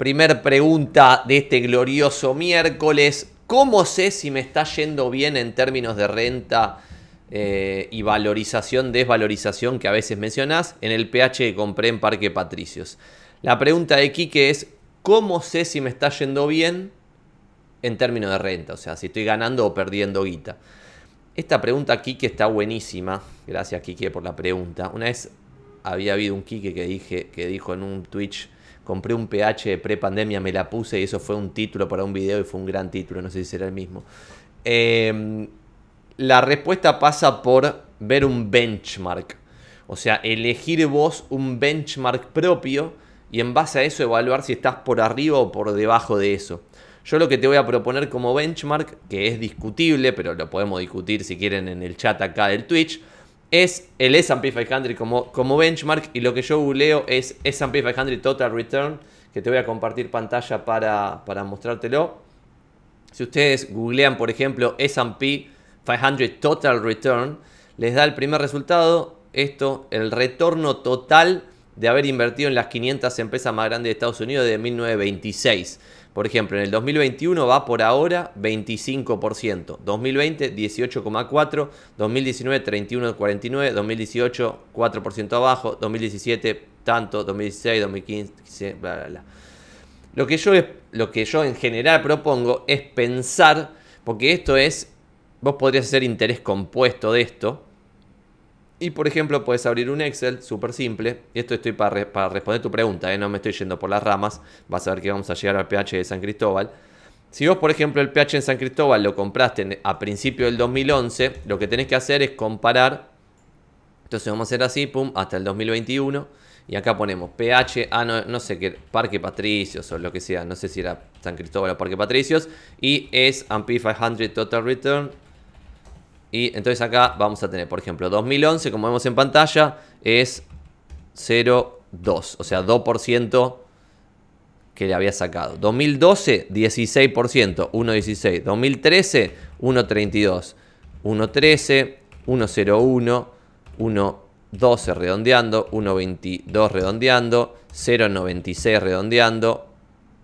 Primer pregunta de este glorioso miércoles. ¿Cómo sé si me está yendo bien en términos de renta eh, y valorización, desvalorización que a veces mencionás en el PH que compré en Parque Patricios? La pregunta de Quique es, ¿cómo sé si me está yendo bien en términos de renta? O sea, si estoy ganando o perdiendo guita. Esta pregunta aquí que está buenísima. Gracias, Quique, por la pregunta. Una vez había habido un Quique que, dije, que dijo en un Twitch compré un PH pre-pandemia, me la puse y eso fue un título para un video y fue un gran título, no sé si será el mismo. Em, la respuesta pasa por ver un benchmark, o sea, elegir vos un benchmark propio y en base a eso evaluar si estás por arriba o por debajo de eso. Yo lo que te voy a proponer como benchmark, que es discutible, pero lo podemos discutir si quieren en el chat acá del Twitch, es el S&P 500 como, como benchmark y lo que yo googleo es S&P 500 Total Return, que te voy a compartir pantalla para, para mostrártelo. Si ustedes googlean, por ejemplo, S&P 500 Total Return, les da el primer resultado, esto, el retorno total de haber invertido en las 500 empresas más grandes de Estados Unidos desde 1926. Por ejemplo, en el 2021 va por ahora 25%, 2020 18,4%, 2019 31,49%, 2018 4% abajo, 2017 tanto, 2016, 2015, bla, bla, bla. Lo que, yo, lo que yo en general propongo es pensar, porque esto es, vos podrías hacer interés compuesto de esto, y por ejemplo, puedes abrir un Excel súper simple. Y esto estoy para, responder tu pregunta, ¿eh? no me estoy yendo por las ramas. Vas a ver que vamos a llegar al pH de San Cristóbal. Si vos, por ejemplo, el pH en San Cristóbal lo compraste a principio del 2011, lo que tenés que hacer es comparar. Entonces vamos a hacer así, pum, hasta el 2021. Y acá ponemos pH, ah, no, sé qué, Parque Patricios o lo que sea, no sé si era San Cristóbal o Parque Patricios. Y es amp 500 Total Return y entonces acá vamos a tener, por ejemplo, 2011, como vemos en pantalla, es 0,2, o sea, 2% que le había sacado. 2012, 16%, 1,16. 2013, 1,32. 1,13, 1,01, 1,12 redondeando, 1,22 redondeando, 0,96 redondeando,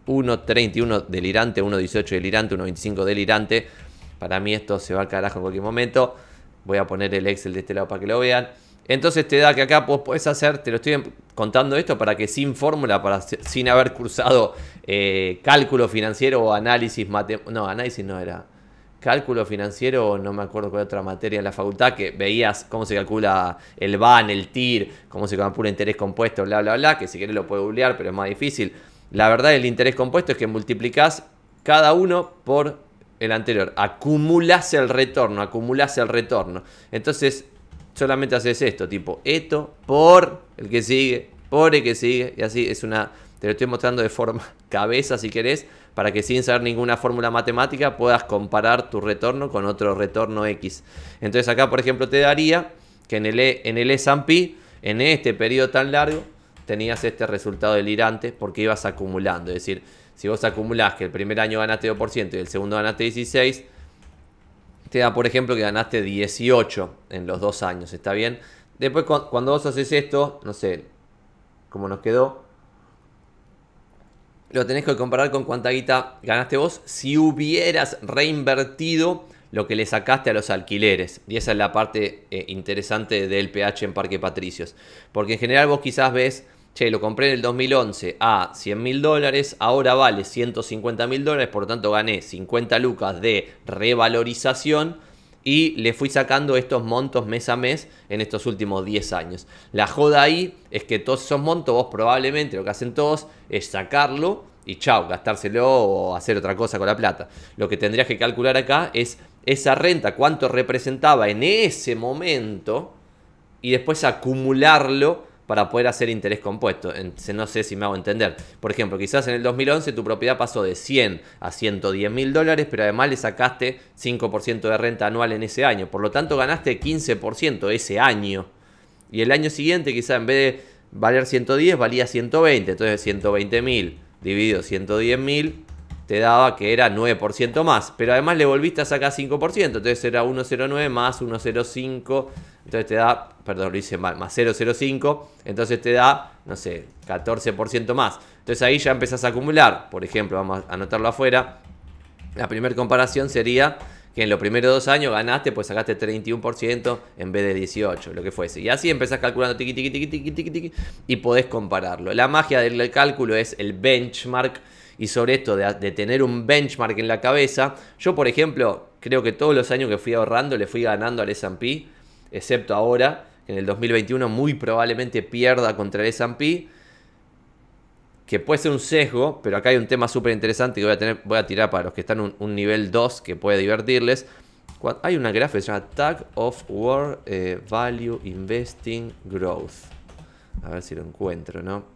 1,31 delirante, 1,18 delirante, 1,25 delirante, para mí esto se va al carajo en cualquier momento. Voy a poner el Excel de este lado para que lo vean. Entonces te da que acá puedes podés hacer, te lo estoy em, contando esto para que sin fórmula, sin haber cursado eh, cálculo financiero o análisis matemático, no, análisis no era, cálculo financiero, no me acuerdo cuál otra materia en la facultad, que veías cómo se calcula el BAN, el TIR, cómo se calcula interés compuesto, bla, bla, bla, que si querés lo puedo googlear, pero es más difícil. La verdad, el interés compuesto es que multiplicás cada uno por el anterior. Acumulase el retorno, acumulase el retorno. Entonces, solamente haces esto, tipo esto por el que sigue, por el que sigue, y así es una... Te lo estoy mostrando de forma cabeza, si querés, para que sin saber ninguna fórmula matemática puedas comparar tu retorno con otro retorno X. Entonces acá, por ejemplo, te daría que en el, e, en el S&P, en este periodo tan largo, tenías este resultado delirante porque ibas acumulando. Es decir, si vos acumulás que el primer año ganaste 2% y el segundo ganaste 16, te da, por ejemplo, que ganaste 18 en los dos años, ¿está bien? Después, cuando vos haces esto, no sé, cómo nos quedó, lo tenés que comparar con cuánta guita ganaste vos si hubieras reinvertido lo que le sacaste a los alquileres. Y esa es la parte eh, interesante del PH en Parque Patricios. Porque en general vos quizás ves che, lo compré en el 2011 a 100 mil dólares, ahora vale 150 mil dólares, por lo tanto gané 50 lucas de revalorización y le fui sacando estos montos mes a mes en estos últimos 10 años. La joda ahí es que todos esos montos vos probablemente lo que hacen todos es sacarlo y chau, gastárselo o hacer otra cosa con la plata. Lo que tendrías que calcular acá es esa renta, cuánto representaba en ese momento y después acumularlo para poder hacer interés compuesto. No sé si me hago entender. Por ejemplo, quizás en el 2011 tu propiedad pasó de 100 a 110 mil dólares, pero además le sacaste 5% de renta anual en ese año. Por lo tanto, ganaste 15% ese año. Y el año siguiente, quizás en vez de valer 110, valía 120. Entonces, 120 mil dividido 110 mil te daba que era 9% más. Pero además le volviste a sacar 5%, entonces era 1,09 más 1,05. Entonces te da, perdón, lo hice mal, más 0,05. Entonces te da, no sé, 14% más. Entonces ahí ya empezás a acumular. Por ejemplo, vamos a anotarlo afuera. La primera comparación sería que en los primeros dos años ganaste, pues sacaste 31% en vez de 18, lo que fuese. Y así empezás calculando tiqui, tiqui, tiqui, tiqui, tiqui, y podés compararlo. La magia del cálculo es el benchmark y sobre esto de, tener un benchmark en la cabeza, yo por ejemplo creo que todos los años que fui ahorrando le fui ganando al S&P, excepto ahora, que en el 2021 muy probablemente pierda contra el S&P, que puede ser un sesgo, pero acá hay un tema súper interesante que voy a, tener, voy a tirar para los que están un, un nivel 2 que puede divertirles. hay una gráfica que se llama Tag of World eh, Value Investing Growth. A ver si lo encuentro, ¿no?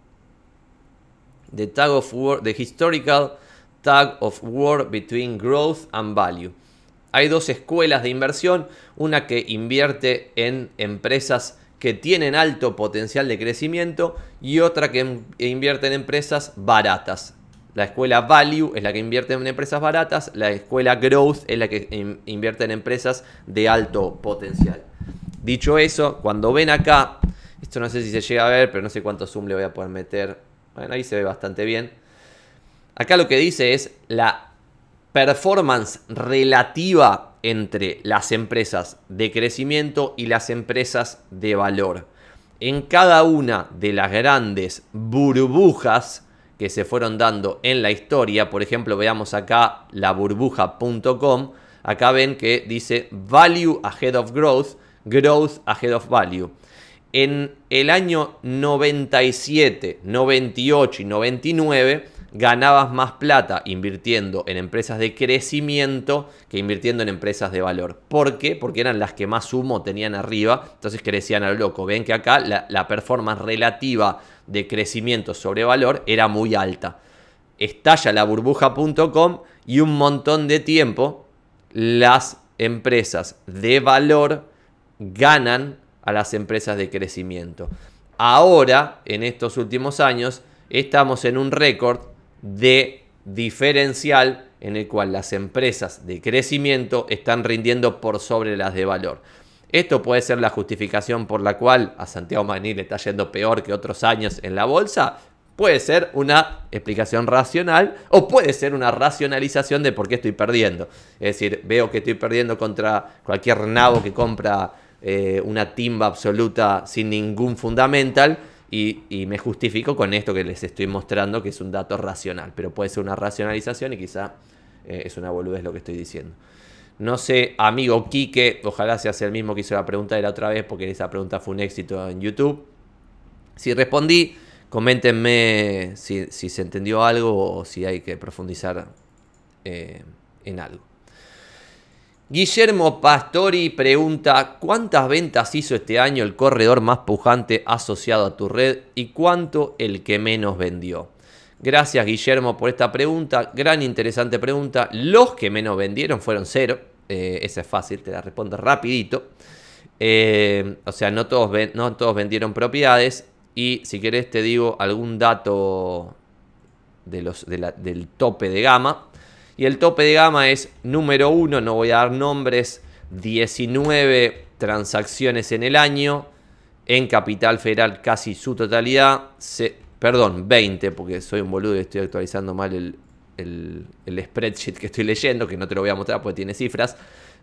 The Tag of War, The Historical Tag of War Between Growth and Value. Hay dos escuelas de inversión, una que invierte en empresas que tienen alto potencial de crecimiento y otra que em-, invierte en empresas baratas. La escuela Value es la que invierte en empresas baratas, la escuela Growth es la que invierte en empresas de alto potencial. Dicho eso, cuando ven acá, esto no sé si se llega a ver, pero no sé cuánto zoom le voy a poder meter ahí se ve bastante bien. Acá lo que dice es la performance relativa entre las empresas de crecimiento y las empresas de valor. En cada una de las grandes burbujas que se fueron dando en la historia, por ejemplo, veamos acá la burbuja.com, acá ven que dice value ahead of growth, growth ahead of value en el año 97, 98 y 99 ganabas más plata invirtiendo en empresas de crecimiento que invirtiendo en empresas de valor. ¿Por qué? Porque eran las que más humo tenían arriba, entonces crecían a lo loco. Ven que acá la, la performance relativa de crecimiento sobre valor era muy alta. Estalla la burbuja.com y un montón de tiempo las empresas de valor ganan a las empresas de crecimiento. Ahora, en estos últimos años, estamos en un récord de diferencial en el cual las empresas de crecimiento están rindiendo por sobre las de valor. Esto puede ser la justificación por la cual a Santiago Maní le está yendo peor que otros años en la bolsa. Puede ser una explicación racional o puede ser una racionalización de por qué estoy perdiendo. Es decir, veo que estoy perdiendo contra cualquier nabo que compra eh, una timba absoluta sin ningún fundamental. Y, me justifico con esto que les estoy mostrando, que es un dato racional, pero puede ser una racionalización y quizá eh, es una boludez lo que estoy diciendo. No sé, amigo Quique, ojalá sea el mismo que hizo la pregunta de la otra vez, porque esa pregunta fue un éxito en YouTube. Si respondí, coméntenme si, se entendió algo o si hay que profundizar eh, en algo. Guillermo Pastori pregunta, ¿cuántas ventas hizo este año el corredor más pujante asociado a tu red y cuánto el que menos vendió? Gracias Guillermo por esta pregunta, gran interesante pregunta. Los que menos vendieron fueron cero, eh, esa es fácil, te la respondo rapidito. Eh, o sea, no todos, todos vendieron propiedades y si querés te digo algún dato de los, del tope de gama. Y el tope de gama es número 1, no voy a dar nombres, 19 transacciones en el año, en Capital Federal casi su totalidad, se, perdón, 20, porque soy un boludo y estoy actualizando mal el, spreadsheet que estoy leyendo, que no te lo voy a mostrar porque tiene cifras.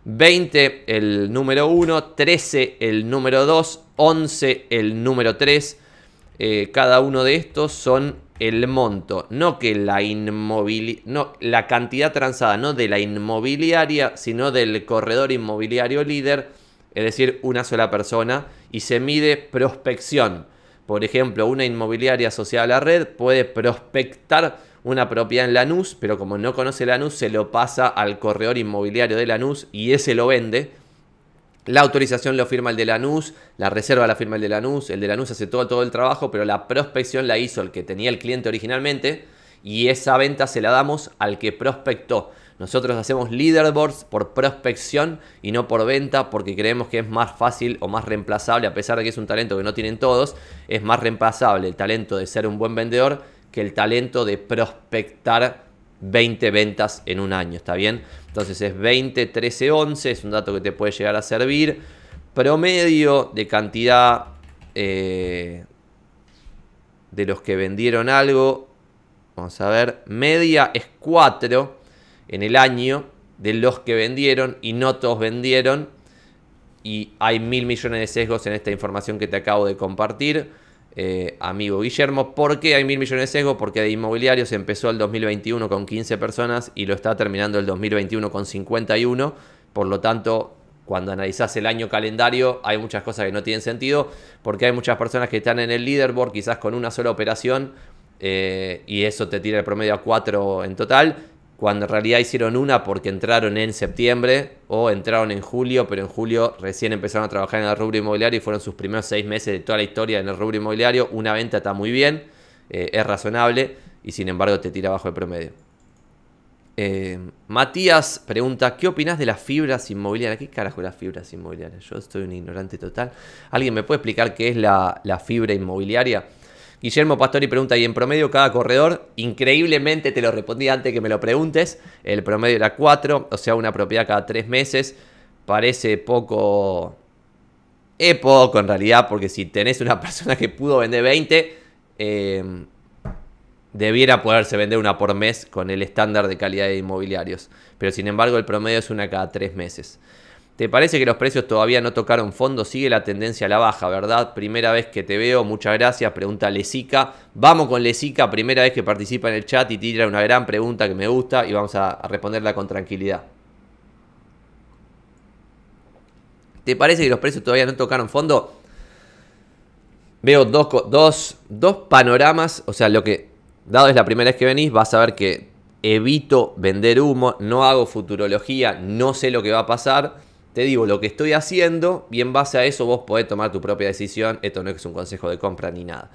20 el número 1, 13 el número 2, 11 el número 3. Eh, cada uno de estos son el monto, no que la inmobiliaria, no la cantidad transada, no de la inmobiliaria, sino del corredor inmobiliario líder, es decir, una sola persona, y se mide prospección. Por ejemplo, una inmobiliaria asociada a la red puede prospectar una propiedad en Lanús, pero como no conoce Lanús, se lo pasa al corredor inmobiliario de Lanús y ese lo vende la autorización lo firma el de Lanús, la reserva la firma el de Lanús, el de Lanús hace todo, todo el trabajo, pero la prospección la hizo el que tenía el cliente originalmente y esa venta se la damos al que prospectó. Nosotros hacemos leaderboards por prospección y no por venta porque creemos que es más fácil o más reemplazable, a pesar de que es un talento que no tienen todos, es más reemplazable el talento de ser un buen vendedor que el talento de prospectar 20 ventas en un año, ¿está bien? Entonces es 20, 13, 11, es un dato que te puede llegar a servir. Promedio de cantidad eh, de los que vendieron algo, vamos a ver, media es 4 en el año de los que vendieron y no todos vendieron. Y hay mil millones de sesgos en esta información que te acabo de compartir. Eh, amigo Guillermo. ¿Por qué hay mil millones de sesgo? Porque de inmobiliarios empezó el 2021 con 15 personas y lo está terminando el 2021 con 51. Por lo tanto, cuando analizás el año calendario, hay muchas cosas que no tienen sentido porque hay muchas personas que están en el leaderboard quizás con una sola operación eh, y eso te tira el promedio a 4 en total cuando en realidad hicieron una porque entraron en septiembre o entraron en julio, pero en julio recién empezaron a trabajar en el rubro inmobiliario y fueron sus primeros seis meses de toda la historia en el rubro inmobiliario. Una venta está muy bien, eh, es razonable y sin embargo te tira bajo el promedio. Eh, Matías pregunta, ¿qué opinas de las fibras inmobiliarias? ¿Qué carajo las fibras inmobiliarias? Yo estoy un ignorante total. ¿Alguien me puede explicar qué es la fibra inmobiliaria? Guillermo Pastori pregunta, y en promedio cada corredor, increíblemente te lo respondí antes que me lo preguntes, el promedio era 4, o sea, una propiedad cada 3 meses, parece poco... Es poco en realidad, porque si tenés una persona que pudo vender 20, eh, debiera poderse vender una por mes con el estándar de calidad de inmobiliarios. Pero sin embargo, el promedio es una cada 3 meses. ¿Te parece que los precios todavía no tocaron fondo? Sigue la tendencia a la baja, ¿verdad? Primera vez que te veo, muchas gracias. Pregunta Lesica. Vamos con Lesica, primera vez que participa en el chat y tira una gran pregunta que me gusta y vamos a responderla con tranquilidad. ¿Te parece que los precios todavía no tocaron fondo? Veo dos, dos panoramas, o sea, lo que, dado es la primera vez que venís, vas a ver que evito vender humo, no hago futurología, no sé lo que va a pasar te digo lo que estoy haciendo y en base a eso vos podés tomar tu propia decisión. Esto no es un consejo de compra ni nada.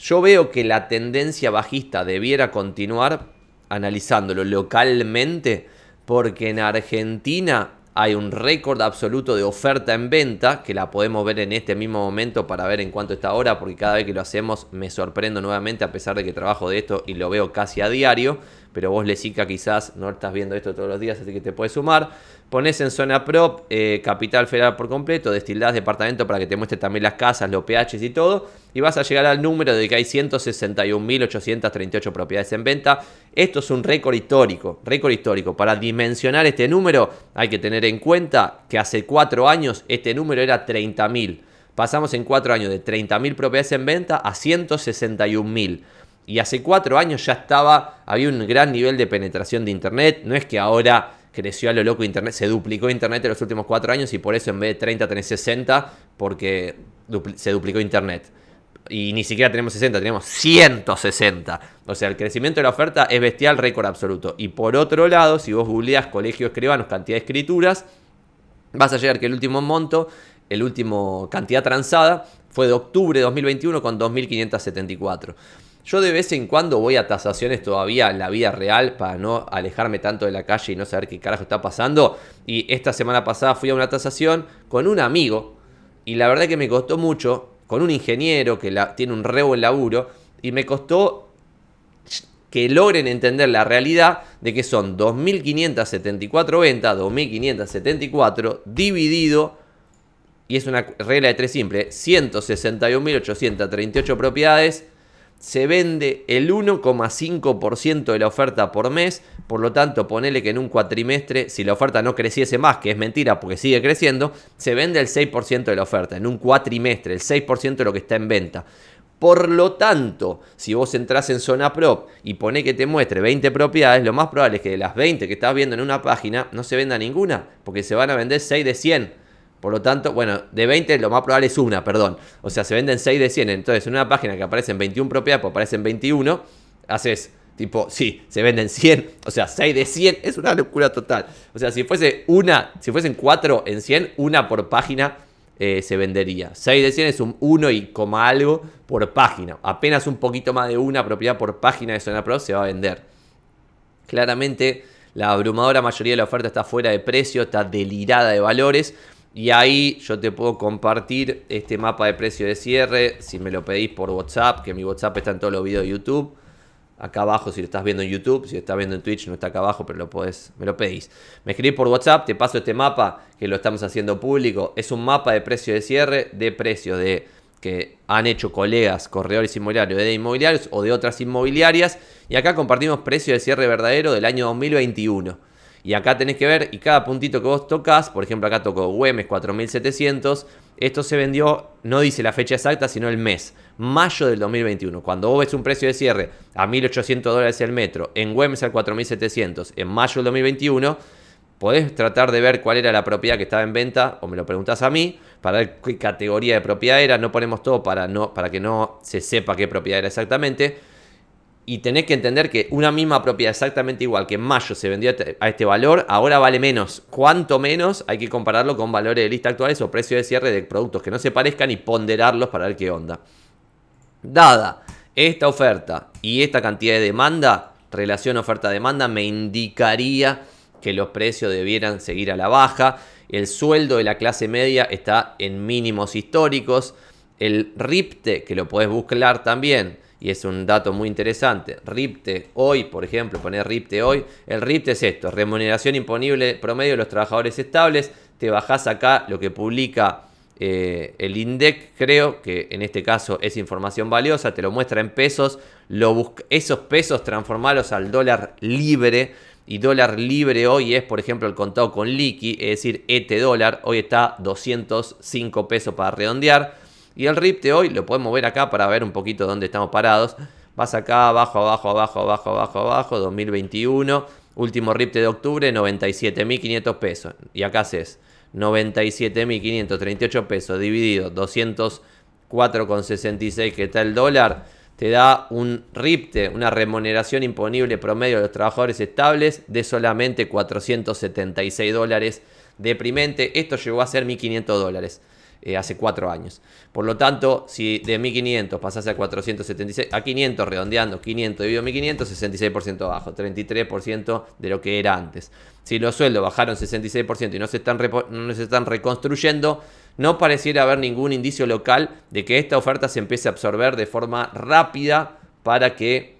Yo veo que la tendencia bajista debiera continuar analizándolo localmente porque en Argentina hay un récord absoluto de oferta en venta, que la podemos ver en este mismo momento para ver en cuánto está ahora, porque cada vez que lo hacemos me sorprendo nuevamente, a pesar de que trabajo de esto y lo veo casi a diario, pero vos le quizás no estás viendo esto todos los días, así que te puedes sumar. Pones en zona prop, eh, capital federal por completo, destiladas departamento para que te muestre también las casas, los PHs y todo, y vas a llegar al número de que hay 161.838 propiedades en venta. Esto es un récord histórico, récord histórico. Para dimensionar este número hay que tener en cuenta que hace cuatro años este número era 30.000. Pasamos en cuatro años de 30.000 propiedades en venta a 161.000. Y hace cuatro años ya estaba, había un gran nivel de penetración de Internet. No es que ahora creció a lo loco Internet, se duplicó Internet en los últimos cuatro años y por eso en vez de 30 tenés 60 porque se duplicó Internet. Y ni siquiera tenemos 60, tenemos 160. O sea, el crecimiento de la oferta es bestial, récord absoluto. Y por otro lado, si vos googleás colegio escribanos, cantidad de escrituras, vas a llegar que el último monto, el último cantidad transada, fue de octubre de 2021 con 2.574. Yo de vez en cuando voy a tasaciones todavía en la vida real para no alejarme tanto de la calle y no saber qué carajo está pasando. Y esta semana pasada fui a una tasación con un amigo y la verdad que me costó mucho, con un ingeniero que tiene un rebo en laburo, y me costó que logren entender la realidad de que son 2.574 ventas, 2.574 dividido y es una regla de tres simple, 161.838 propiedades se vende el 1,5% de la oferta por mes, por lo tanto ponele que en un cuatrimestre, si la oferta no creciese más, que es mentira porque sigue creciendo, se vende el 6% de la oferta, en un cuatrimestre, el 6% de lo que está en venta. Por lo tanto, si vos entras en zona prop y pone que te muestre 20 propiedades, lo más probable es que de las 20 que estás viendo en una página no se venda ninguna, porque se van a vender 6 de 100. Por lo tanto, bueno, de 20 lo más probable es una, perdón. O sea, se venden 6 de 100. Entonces, en una página que aparecen 21 propiedades, pues aparecen 21, haces tipo, sí, se venden 100, o sea, 6 de 100, es una locura total. O sea, si fuese una, si fuesen 4 en 100, una por página eh, se vendería. 6 de 100 es un 1 y coma algo por página. Apenas un poquito más de una propiedad por página de Zona Pro se va a vender. Claramente, la abrumadora mayoría de la oferta está fuera de precio, está delirada de valores. Y ahí yo te puedo compartir este mapa de precio de cierre. Si me lo pedís por WhatsApp, que mi WhatsApp está en todos los videos de YouTube. Acá abajo si lo estás viendo en YouTube, si lo estás viendo en Twitch no está acá abajo, pero lo me lo pedís. Me escribís por WhatsApp, te paso este mapa que lo estamos haciendo público. Es un mapa de precio de cierre, de precios de que han hecho colegas, corredores inmobiliarios de inmobiliarios o de otras inmobiliarias. Y acá compartimos precio de cierre verdadero del año 2021 y acá tenés que ver, y cada puntito que vos tocas, por ejemplo acá toco Güemes 4700, esto se vendió, no dice la fecha exacta, sino el mes, mayo del 2021. Cuando vos ves un precio de cierre a 1.800 dólares el metro, en Güemes al 4.700, en mayo del 2021, podés tratar de ver cuál era la propiedad que estaba en venta, o me lo preguntás a mí, para ver qué categoría de propiedad era. No ponemos todo para, no, para que no se sepa qué propiedad era exactamente y tenés que entender que una misma propiedad exactamente igual que en mayo se vendía este, a este valor, ahora vale menos. ¿Cuánto menos? Hay que compararlo con valores de lista actuales o precios de cierre de productos que no se parezcan y ponderarlos para ver qué onda. Dada esta oferta y esta cantidad de demanda, relación oferta-demanda, me indicaría que los precios debieran seguir a la baja. El sueldo de la clase media está en mínimos históricos. El RIPTE, que lo podés buscar también, y es un dato muy interesante. RIPTE hoy, por ejemplo, poner RIPTE hoy, el RIPTE es esto, remuneración imponible promedio de los trabajadores estables, te bajás acá lo que publica eh, el INDEC, creo que en este caso es información valiosa, te lo muestra en pesos, esos pesos transformarlos al dólar libre. Y dólar libre hoy es, por ejemplo, el contado con liqui, es decir, este dólar, hoy está 205 pesos para redondear. Y el RIPTE hoy lo podemos ver acá para ver un poquito dónde estamos parados. Vas acá, abajo, abajo, abajo, abajo, abajo, abajo, 2021. Último RIPTE de octubre, 97.500 pesos. Y acá haces 97.538 pesos dividido 204,66 que está el dólar. Te da un RIPTE, una remuneración imponible promedio de los trabajadores estables de solamente 476 dólares. Deprimente, esto llegó a ser 1.500 dólares. Eh, hace cuatro años. Por lo tanto, si de 1500 pasase a 476, a 500 redondeando, 500 dividido 1500, 66% bajo, 33% de lo que era antes. Si los sueldos bajaron 66% y no se están, no se están reconstruyendo, no pareciera haber ningún indicio local de que esta oferta se empiece a absorber de forma rápida para que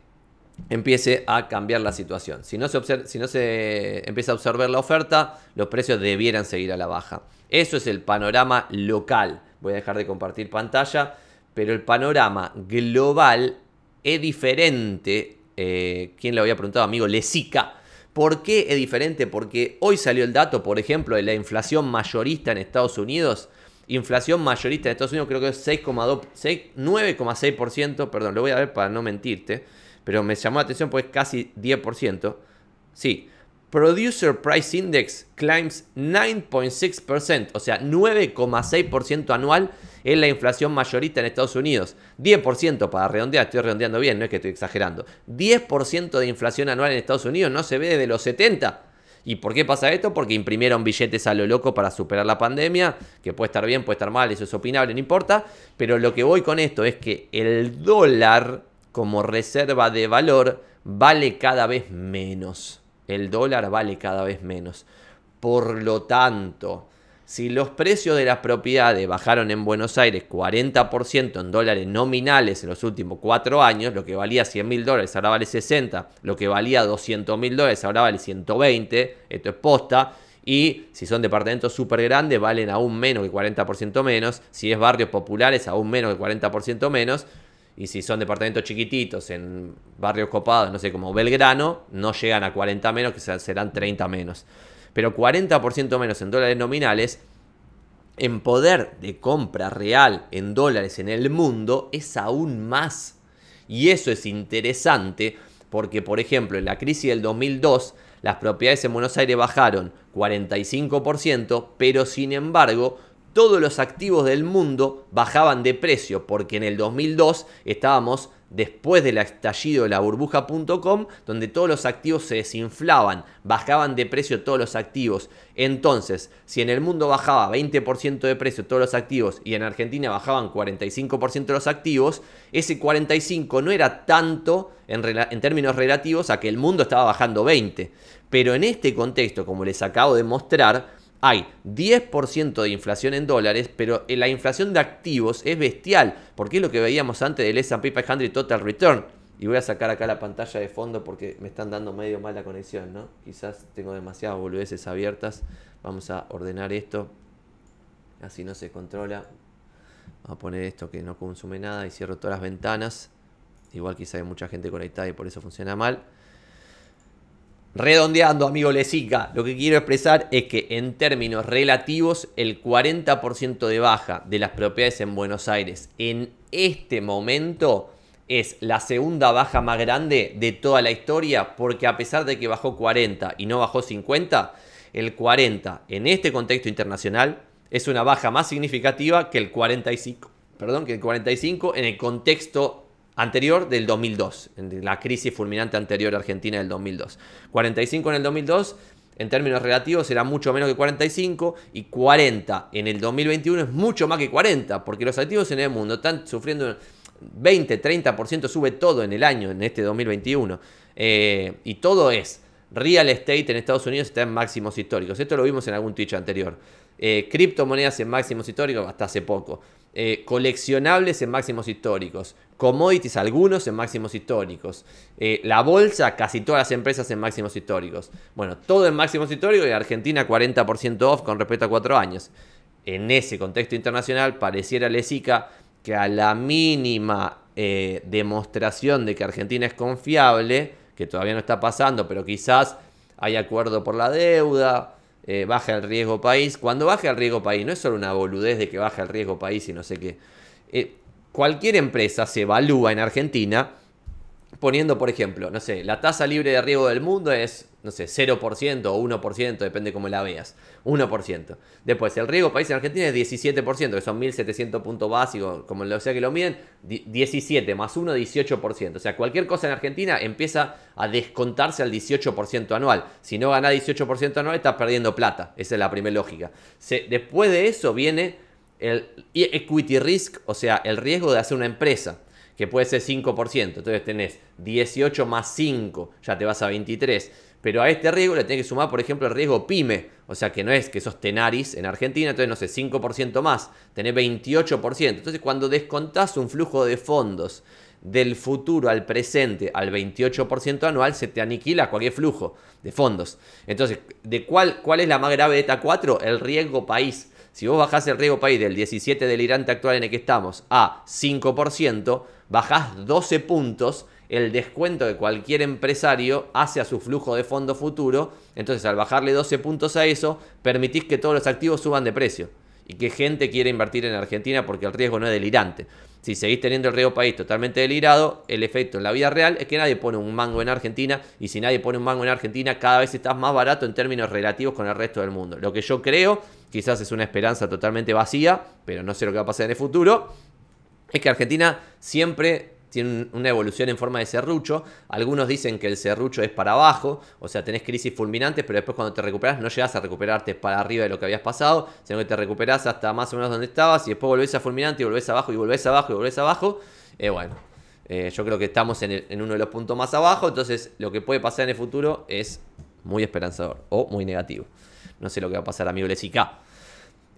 empiece a cambiar la situación. Si no se, si no se empieza a absorber la oferta, los precios debieran seguir a la baja. Eso es el panorama local. Voy a dejar de compartir pantalla, pero el panorama global es diferente. Eh, ¿Quién le había preguntado, amigo? Lesica. ¿Por qué es diferente? Porque hoy salió el dato, por ejemplo, de la inflación mayorista en Estados Unidos. Inflación mayorista en Estados Unidos creo que es 9,6%. Perdón, lo voy a ver para no mentirte. Pero me llamó la atención porque es casi 10%. Sí, Producer Price Index climbs 9.6%, o sea, 9,6% anual es la inflación mayorita en Estados Unidos. 10% para redondear, estoy redondeando bien, no es que estoy exagerando. 10% de inflación anual en Estados Unidos no se ve desde los 70. ¿Y por qué pasa esto? Porque imprimieron billetes a lo loco para superar la pandemia, que puede estar bien, puede estar mal, eso es opinable, no importa. Pero lo que voy con esto es que el dólar como reserva de valor vale cada vez menos el dólar vale cada vez menos. Por lo tanto, si los precios de las propiedades bajaron en Buenos Aires 40% en dólares nominales en los últimos cuatro años, lo que valía 100 mil dólares ahora vale 60, lo que valía 200 mil dólares ahora vale 120, esto es posta, y si son departamentos súper grandes valen aún menos que 40% menos, si es barrios populares aún menos que 40% menos, y si son departamentos chiquititos en barrios copados, no sé, como Belgrano, no llegan a 40 menos, que serán 30 menos. Pero 40% menos en dólares nominales, en poder de compra real en dólares en el mundo, es aún más. Y eso es interesante porque, por ejemplo, en la crisis del 2002, las propiedades en Buenos Aires bajaron 45%, pero sin embargo, todos los activos del mundo bajaban de precio, porque en el 2002 estábamos después del estallido de la burbuja.com, donde todos los activos se desinflaban, bajaban de precio todos los activos. Entonces, si en el mundo bajaba 20% de precio todos los activos y en Argentina bajaban 45% de los activos, ese 45 no era tanto en, en, términos relativos a que el mundo estaba bajando 20. Pero en este contexto, como les acabo de mostrar, hay 10% de inflación en dólares, pero eh, la inflación de activos es bestial, porque es lo que veíamos antes del S&P 500 Total Return. Y voy a sacar acá la pantalla de fondo porque me están dando medio mal la conexión, ¿no? Quizás tengo demasiadas boludeces abiertas. Vamos a ordenar esto. Así no se controla. Vamos a poner esto que no consume nada y cierro todas las ventanas. Igual quizá hay mucha gente conectada y por eso funciona mal. Redondeando, amigo Lesica, lo que quiero expresar es que en términos relativos, el 40% de baja de las propiedades en Buenos Aires en este momento es la segunda baja más grande de toda la historia, porque a pesar de que bajó 40 y no bajó 50, el 40 en este contexto internacional es una baja más significativa que el 45, perdón, que el 45 en el contexto anterior del 2002, la crisis fulminante anterior argentina del 2002. 45 en el 2002 en términos relativos era mucho menos que 45 y 40 en el 2021 es mucho más que 40 porque los activos en el mundo están sufriendo 20, 30% sube todo en el año, en este 2021. Eh, y todo es real estate en Estados Unidos está en máximos históricos. Esto lo vimos en algún Twitch anterior. Eh, criptomonedas en máximos históricos hasta hace poco. Eh, coleccionables en máximos históricos, commodities algunos en máximos históricos, eh, la bolsa casi todas las empresas en máximos históricos. Bueno, todo en máximos históricos y Argentina 40% off con respecto a cuatro años. En ese contexto internacional pareciera Lesica que a la mínima eh, demostración de que Argentina es confiable, que todavía no está pasando, pero quizás hay acuerdo por la deuda, eh, baje el riesgo país. Cuando baje el riesgo país, no es solo una boludez de que baje el riesgo país y no sé qué. Eh, cualquier empresa se evalúa en Argentina poniendo, por ejemplo, no sé, la tasa libre de riesgo del mundo es, no sé, 0% o 1%, depende cómo la veas, 1%. Después, el riesgo país en Argentina es 17%, que son 1.700 puntos básicos, como lo sea que lo miden, 17 más 1, 18%. O sea, cualquier cosa en Argentina empieza a descontarse al 18% anual. Si no ganás 18% anual, estás perdiendo plata. Esa es la primera lógica. después de eso viene el equity risk, o sea, el riesgo de hacer una empresa que puede ser 5%. Entonces tenés 18 más 5, ya te vas a 23. Pero a este riesgo le tenés que sumar, por ejemplo, el riesgo PYME. O sea, que no es que sos tenaris en Argentina, entonces no sé, 5% más, tenés 28%. Entonces, cuando descontás un flujo de fondos del futuro al presente al 28% anual, se te aniquila cualquier flujo de fondos. Entonces, ¿de cuál, cuál es la más grave de esta 4? El riesgo país. Si vos bajás el riesgo país del 17 delirante actual en el que estamos a 5%, bajás 12 puntos el descuento que cualquier empresario hace a su flujo de fondo futuro. Entonces, al bajarle 12 puntos a eso, permitís que todos los activos suban de precio y que gente quiera invertir en Argentina porque el riesgo no es delirante. Si seguís teniendo el riesgo país totalmente delirado, el efecto en la vida real es que nadie pone un mango en Argentina y si nadie pone un mango en Argentina, cada vez estás más barato en términos relativos con el resto del mundo. Lo que yo creo, quizás es una esperanza totalmente vacía, pero no sé lo que va a pasar en el futuro, es que Argentina siempre tiene una evolución en forma de serrucho. Algunos dicen que el serrucho es para abajo, o sea, tenés crisis fulminantes, pero después cuando te recuperás no llegas a recuperarte para arriba de lo que habías pasado, sino que te recuperás hasta más o menos donde estabas y después volvés a fulminante y volvés abajo y volvés abajo y volvés abajo. Eh, bueno, eh, yo creo que estamos en, uno de los puntos más abajo, entonces lo que puede pasar en el futuro es muy esperanzador o muy negativo. No sé lo que va a pasar, amigo Lesica.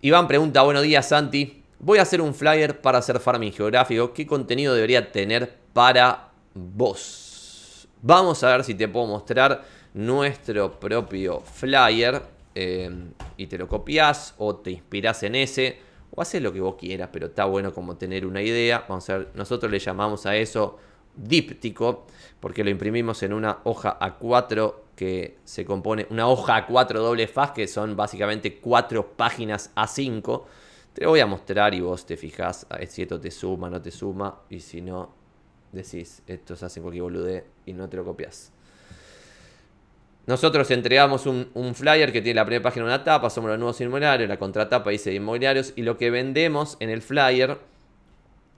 Iván pregunta, buenos días Santi, voy a hacer un flyer para hacer farming geográfico. ¿Qué contenido debería tener para vos? Vamos a ver si te puedo mostrar nuestro propio flyer eh, y te lo copias o te inspiras en ese o haces lo que vos quieras, pero está bueno como tener una idea. Vamos a nosotros le llamamos a eso díptico porque lo imprimimos en una hoja A4 que se compone, una hoja A4 doble faz que son básicamente cuatro páginas A5 te lo voy a mostrar y vos te fijás si ah, esto te suma, no te suma. Y si no, decís, esto hace un cualquier bolude y no te lo copias. Nosotros entregamos un, flyer que tiene la primera página una tapa, somos los nuevos inmobiliarios, la contratapa dice inmobiliarios y lo que vendemos en el flyer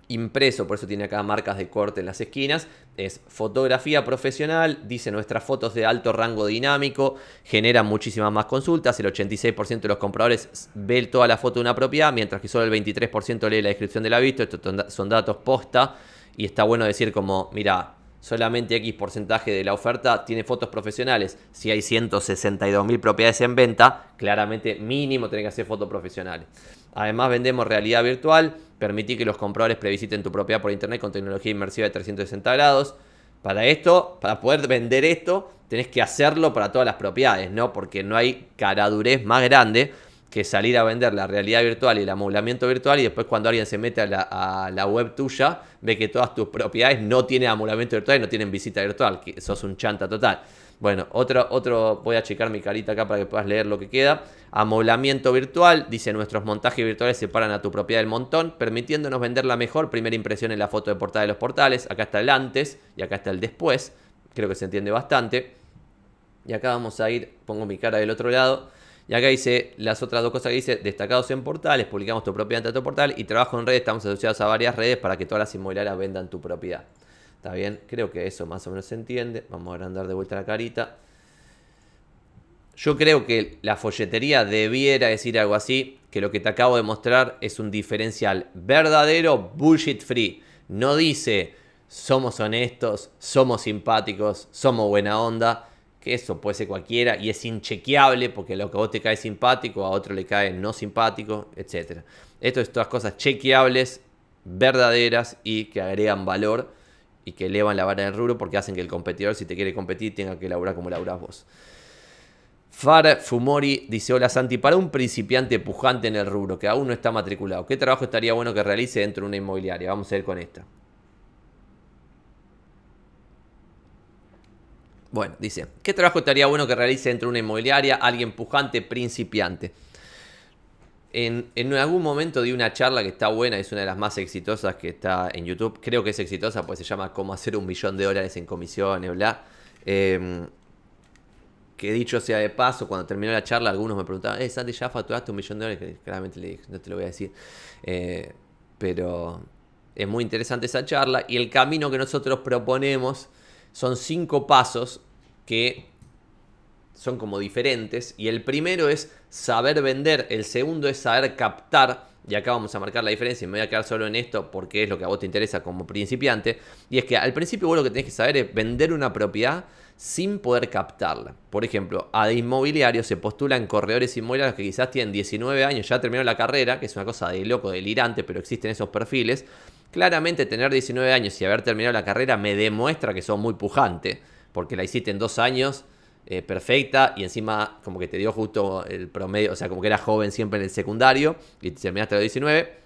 impreso, por eso tiene acá marcas de corte en las esquinas, es fotografía profesional, dice nuestras fotos de alto rango dinámico, genera muchísimas más consultas, el 86% de los compradores ve toda la foto de una propiedad, mientras que solo el 23% lee la descripción de la vista, estos son datos posta, y está bueno decir como, mira, solamente X porcentaje de la oferta tiene fotos profesionales. Si hay 162.000 propiedades en venta, claramente mínimo tenés que hacer fotos profesionales. Además vendemos realidad virtual, permití que los compradores previsiten tu propiedad por internet con tecnología inmersiva de 360 grados. Para esto, para poder vender esto, tenés que hacerlo para todas las propiedades, ¿no? Porque no hay caradurez más grande que salir a vender la realidad virtual y el amoblamiento virtual y después cuando alguien se mete a la, web tuya ve que todas tus propiedades no tienen amoblamiento virtual y no tienen visita virtual, que sos un chanta total. Bueno, otro, otro, voy a checar mi carita acá para que puedas leer lo que queda. Amoblamiento virtual, dice nuestros montajes virtuales separan a tu propiedad del montón, permitiéndonos vender la mejor primera impresión en la foto de portada de los portales. Acá está el antes y acá está el después. Creo que se entiende bastante. Y acá vamos a ir, pongo mi cara del otro lado y acá dice las otras dos cosas que dice, destacados en portales, publicamos tu propiedad en tu portal y trabajo en redes, estamos asociados a varias redes para que todas las inmobiliarias vendan tu propiedad. ¿Está bien? Creo que eso más o menos se entiende. Vamos a agrandar de vuelta la carita. Yo creo que la folletería debiera decir algo así, que lo que te acabo de mostrar es un diferencial verdadero, bullshit free. No dice somos honestos, somos simpáticos, somos buena onda eso puede ser cualquiera y es inchequeable porque lo que a vos te cae simpático, a otro le cae no simpático, etc. Esto es todas cosas chequeables, verdaderas y que agregan valor y que elevan la vara del rubro porque hacen que el competidor, si te quiere competir, tenga que laburar como laburás vos. Far Fumori dice: Hola Santi, para un principiante pujante en el rubro que aún no está matriculado, ¿qué trabajo estaría bueno que realice dentro de una inmobiliaria? Vamos a ir con esta. Bueno, dice, ¿qué trabajo estaría bueno que realice dentro de una inmobiliaria alguien pujante, principiante? En, algún momento di una charla que está buena, es una de las más exitosas que está en YouTube. Creo que es exitosa, pues se llama Cómo hacer un millón de dólares en comisiones, bla. Em, que dicho sea de paso, cuando terminó la charla, algunos me preguntaban, eh, Santi, ¿ya facturaste un millón de dólares? claramente le dije, no te lo voy a decir. Eh, pero es muy interesante esa charla y el camino que nosotros proponemos son cinco pasos que son como diferentes y el primero es saber vender, el segundo es saber captar y acá vamos a marcar la diferencia y me voy a quedar solo en esto porque es lo que a vos te interesa como principiante y es que al principio vos lo que tenés que saber es vender una propiedad sin poder captarla. Por ejemplo, a inmobiliario se postulan corredores inmobiliarios que quizás tienen 19 años, ya terminaron la carrera, que es una cosa de loco, delirante, pero existen esos perfiles Claramente tener 19 años y haber terminado la carrera me demuestra que sos muy pujante, porque la hiciste en dos años, eh, perfecta, y encima como que te dio justo el promedio, o sea, como que era joven siempre en el secundario y terminaste a los 19.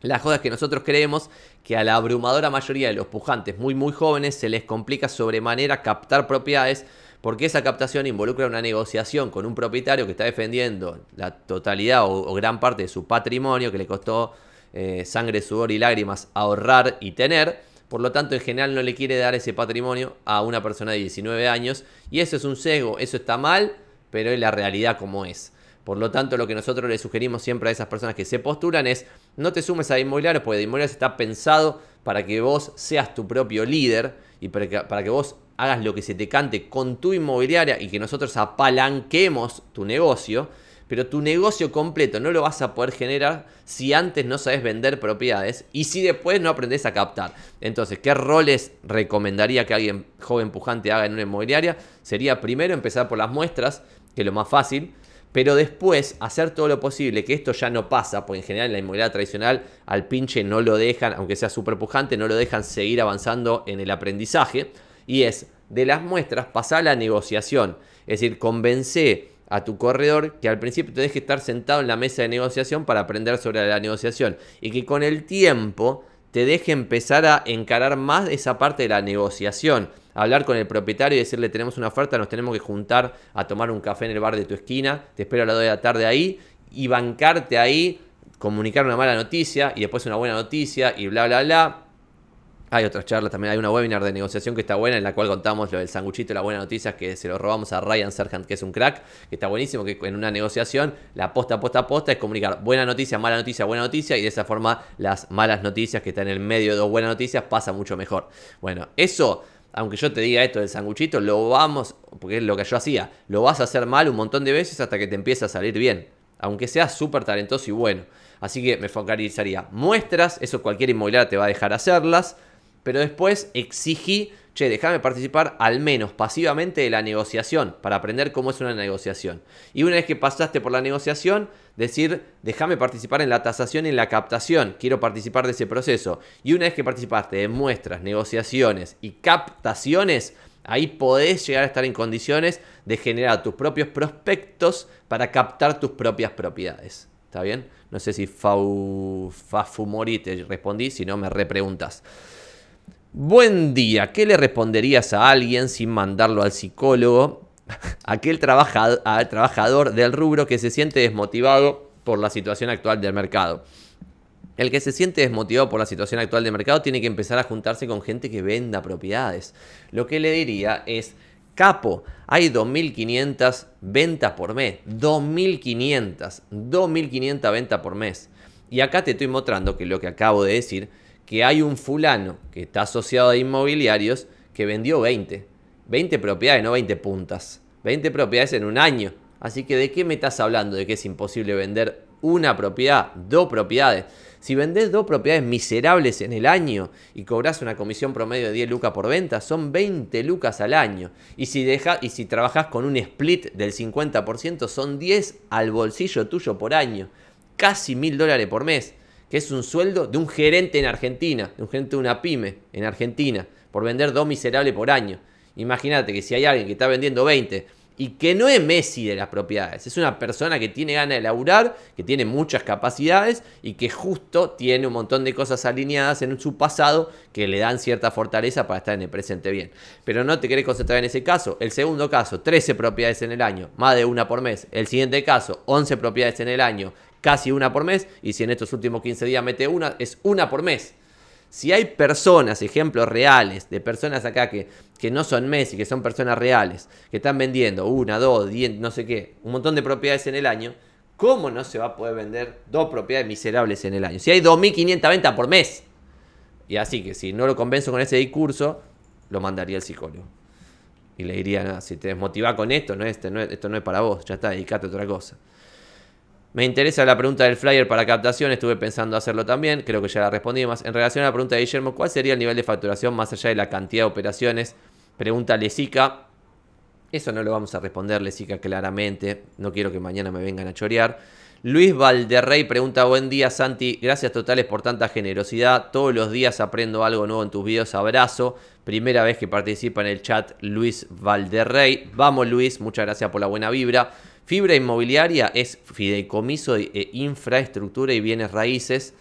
La joda es que nosotros creemos que a la abrumadora mayoría de los pujantes muy muy jóvenes se les complica sobremanera captar propiedades porque esa captación involucra una negociación con un propietario que está defendiendo la totalidad o gran parte de su patrimonio que le costó eh, sangre, sudor y lágrimas ahorrar y tener. Por lo tanto, en general no le quiere dar ese patrimonio a una persona de 19 años. Y eso es un sesgo, eso está mal, pero es la realidad como es. Por lo tanto, lo que nosotros le sugerimos siempre a esas personas que se postulan es no te sumes a inmobiliario, porque inmobiliario está pensado para que vos seas tu propio líder y para que, para que vos hagas lo que se te cante con tu inmobiliaria y que nosotros apalanquemos tu negocio pero tu negocio completo no lo vas a poder generar si antes no sabes vender propiedades y si después no aprendes a captar. Entonces, ¿qué roles recomendaría que alguien joven pujante haga en una inmobiliaria? Sería primero empezar por las muestras, que es lo más fácil, pero después hacer todo lo posible, que esto ya no pasa, porque en general en la inmobiliaria tradicional al pinche no lo dejan, aunque sea súper pujante, no lo dejan seguir avanzando en el aprendizaje, y es de las muestras pasar a la negociación, es decir, convencer a tu corredor que al principio te deje estar sentado en la mesa de negociación para aprender sobre la negociación y que con el tiempo te deje empezar a encarar más esa parte de la negociación, hablar con el propietario y decirle tenemos una oferta, nos tenemos que juntar a tomar un café en el bar de tu esquina, te espero a las 2 de la tarde ahí y bancarte ahí, comunicar una mala noticia y después una buena noticia y bla, bla, bla hay otras charlas también. Hay una webinar de negociación que está buena, en la cual contamos lo del sanguchito y la buena noticia que se lo robamos a Ryan Serhant, que es un crack, que está buenísimo, que en una negociación la posta, posta, posta es comunicar buena noticia, mala noticia, buena noticia, y de esa forma las malas noticias que están en el medio de dos buenas noticias pasa mucho mejor. Bueno, eso aunque yo te diga esto del sanguchito, lo vamos, porque es lo que yo hacía, lo vas a hacer mal un montón de veces hasta que te empiece a salir bien, aunque seas súper talentoso y bueno. Así que me focalizaría muestras, eso cualquier inmobiliaria te va a dejar hacerlas, pero después exigí, che, déjame participar al menos pasivamente de la negociación para aprender cómo es una negociación. Y una vez que pasaste por la negociación, decir, déjame participar en la tasación y en la captación, quiero participar de ese proceso. Y una vez que participaste de muestras, negociaciones y captaciones, Ahí podés llegar a estar en condiciones de generar tus propios prospectos para captar tus propias propiedades. ¿Está bien? No sé si Fafumori te respondí, si no me repreguntas. Buen día, ¿qué le responderías a alguien sin mandarlo al psicólogo? Aquel trabajador del rubro que se siente desmotivado por la situación actual del mercado. El que se siente desmotivado por la situación actual del mercado tiene que empezar a juntarse con gente que venda propiedades. Lo que le diría es, capo, hay 2.500 ventas por mes. 2.500, 2.500 ventas por mes. Y acá te estoy mostrando que lo que acabo de decir que hay un fulano que está asociado a inmobiliarios que vendió 20. 20 propiedades, no 20 puntas. 20 propiedades en un año. Así que ¿de qué me estás hablando? De que es imposible vender una propiedad, dos propiedades. Si vendés dos propiedades miserables en el año y cobras una comisión promedio de 10 lucas por venta, son 20 lucas al año. Y si, deja, y si trabajás con un split del 50%, son 10 al bolsillo tuyo por año. Casi mil dólares por mes que es un sueldo de un gerente en Argentina, de un gerente de una pyme en Argentina, por vender dos miserables por año. Imagínate que si hay alguien que está vendiendo 20 y que no es Messi de las propiedades, es una persona que tiene ganas de laburar, que tiene muchas capacidades y que justo tiene un montón de cosas alineadas en su pasado que le dan cierta fortaleza para estar en el presente bien. Pero no te querés concentrar en ese caso. El segundo caso, 13 propiedades en el año, más de una por mes. El siguiente caso, 11 propiedades en el año, casi una por mes, y si en estos últimos 15 días mete una, es una por mes. Si hay personas, ejemplos reales, de personas acá que, que no son y que son personas reales, que están vendiendo una, dos, diez, no sé qué, un montón de propiedades en el año, ¿cómo no se va a poder vender dos propiedades miserables en el año? Si hay 2.500 ventas por mes. Y así que si no lo convenzo con ese discurso, lo mandaría al psicólogo. Y le diría, si te desmotivás con esto, no, este, esto no es para vos, ya está, dedicate a otra cosa. Me interesa la pregunta del flyer para captación, estuve pensando hacerlo también, creo que ya la respondí más. En relación a la pregunta de Guillermo, ¿cuál sería el nivel de facturación más allá de la cantidad de operaciones? Pregunta Lesica. Eso no lo vamos a responder, Lesica, claramente. No quiero que mañana me vengan a chorear. Luis Valderrey pregunta, buen día Santi, gracias totales por tanta generosidad, todos los días aprendo algo nuevo en tus videos, abrazo, primera vez que participa en el chat Luis Valderrey, vamos Luis, muchas gracias por la buena vibra. Fibra inmobiliaria es fideicomiso de infraestructura y bienes raíces.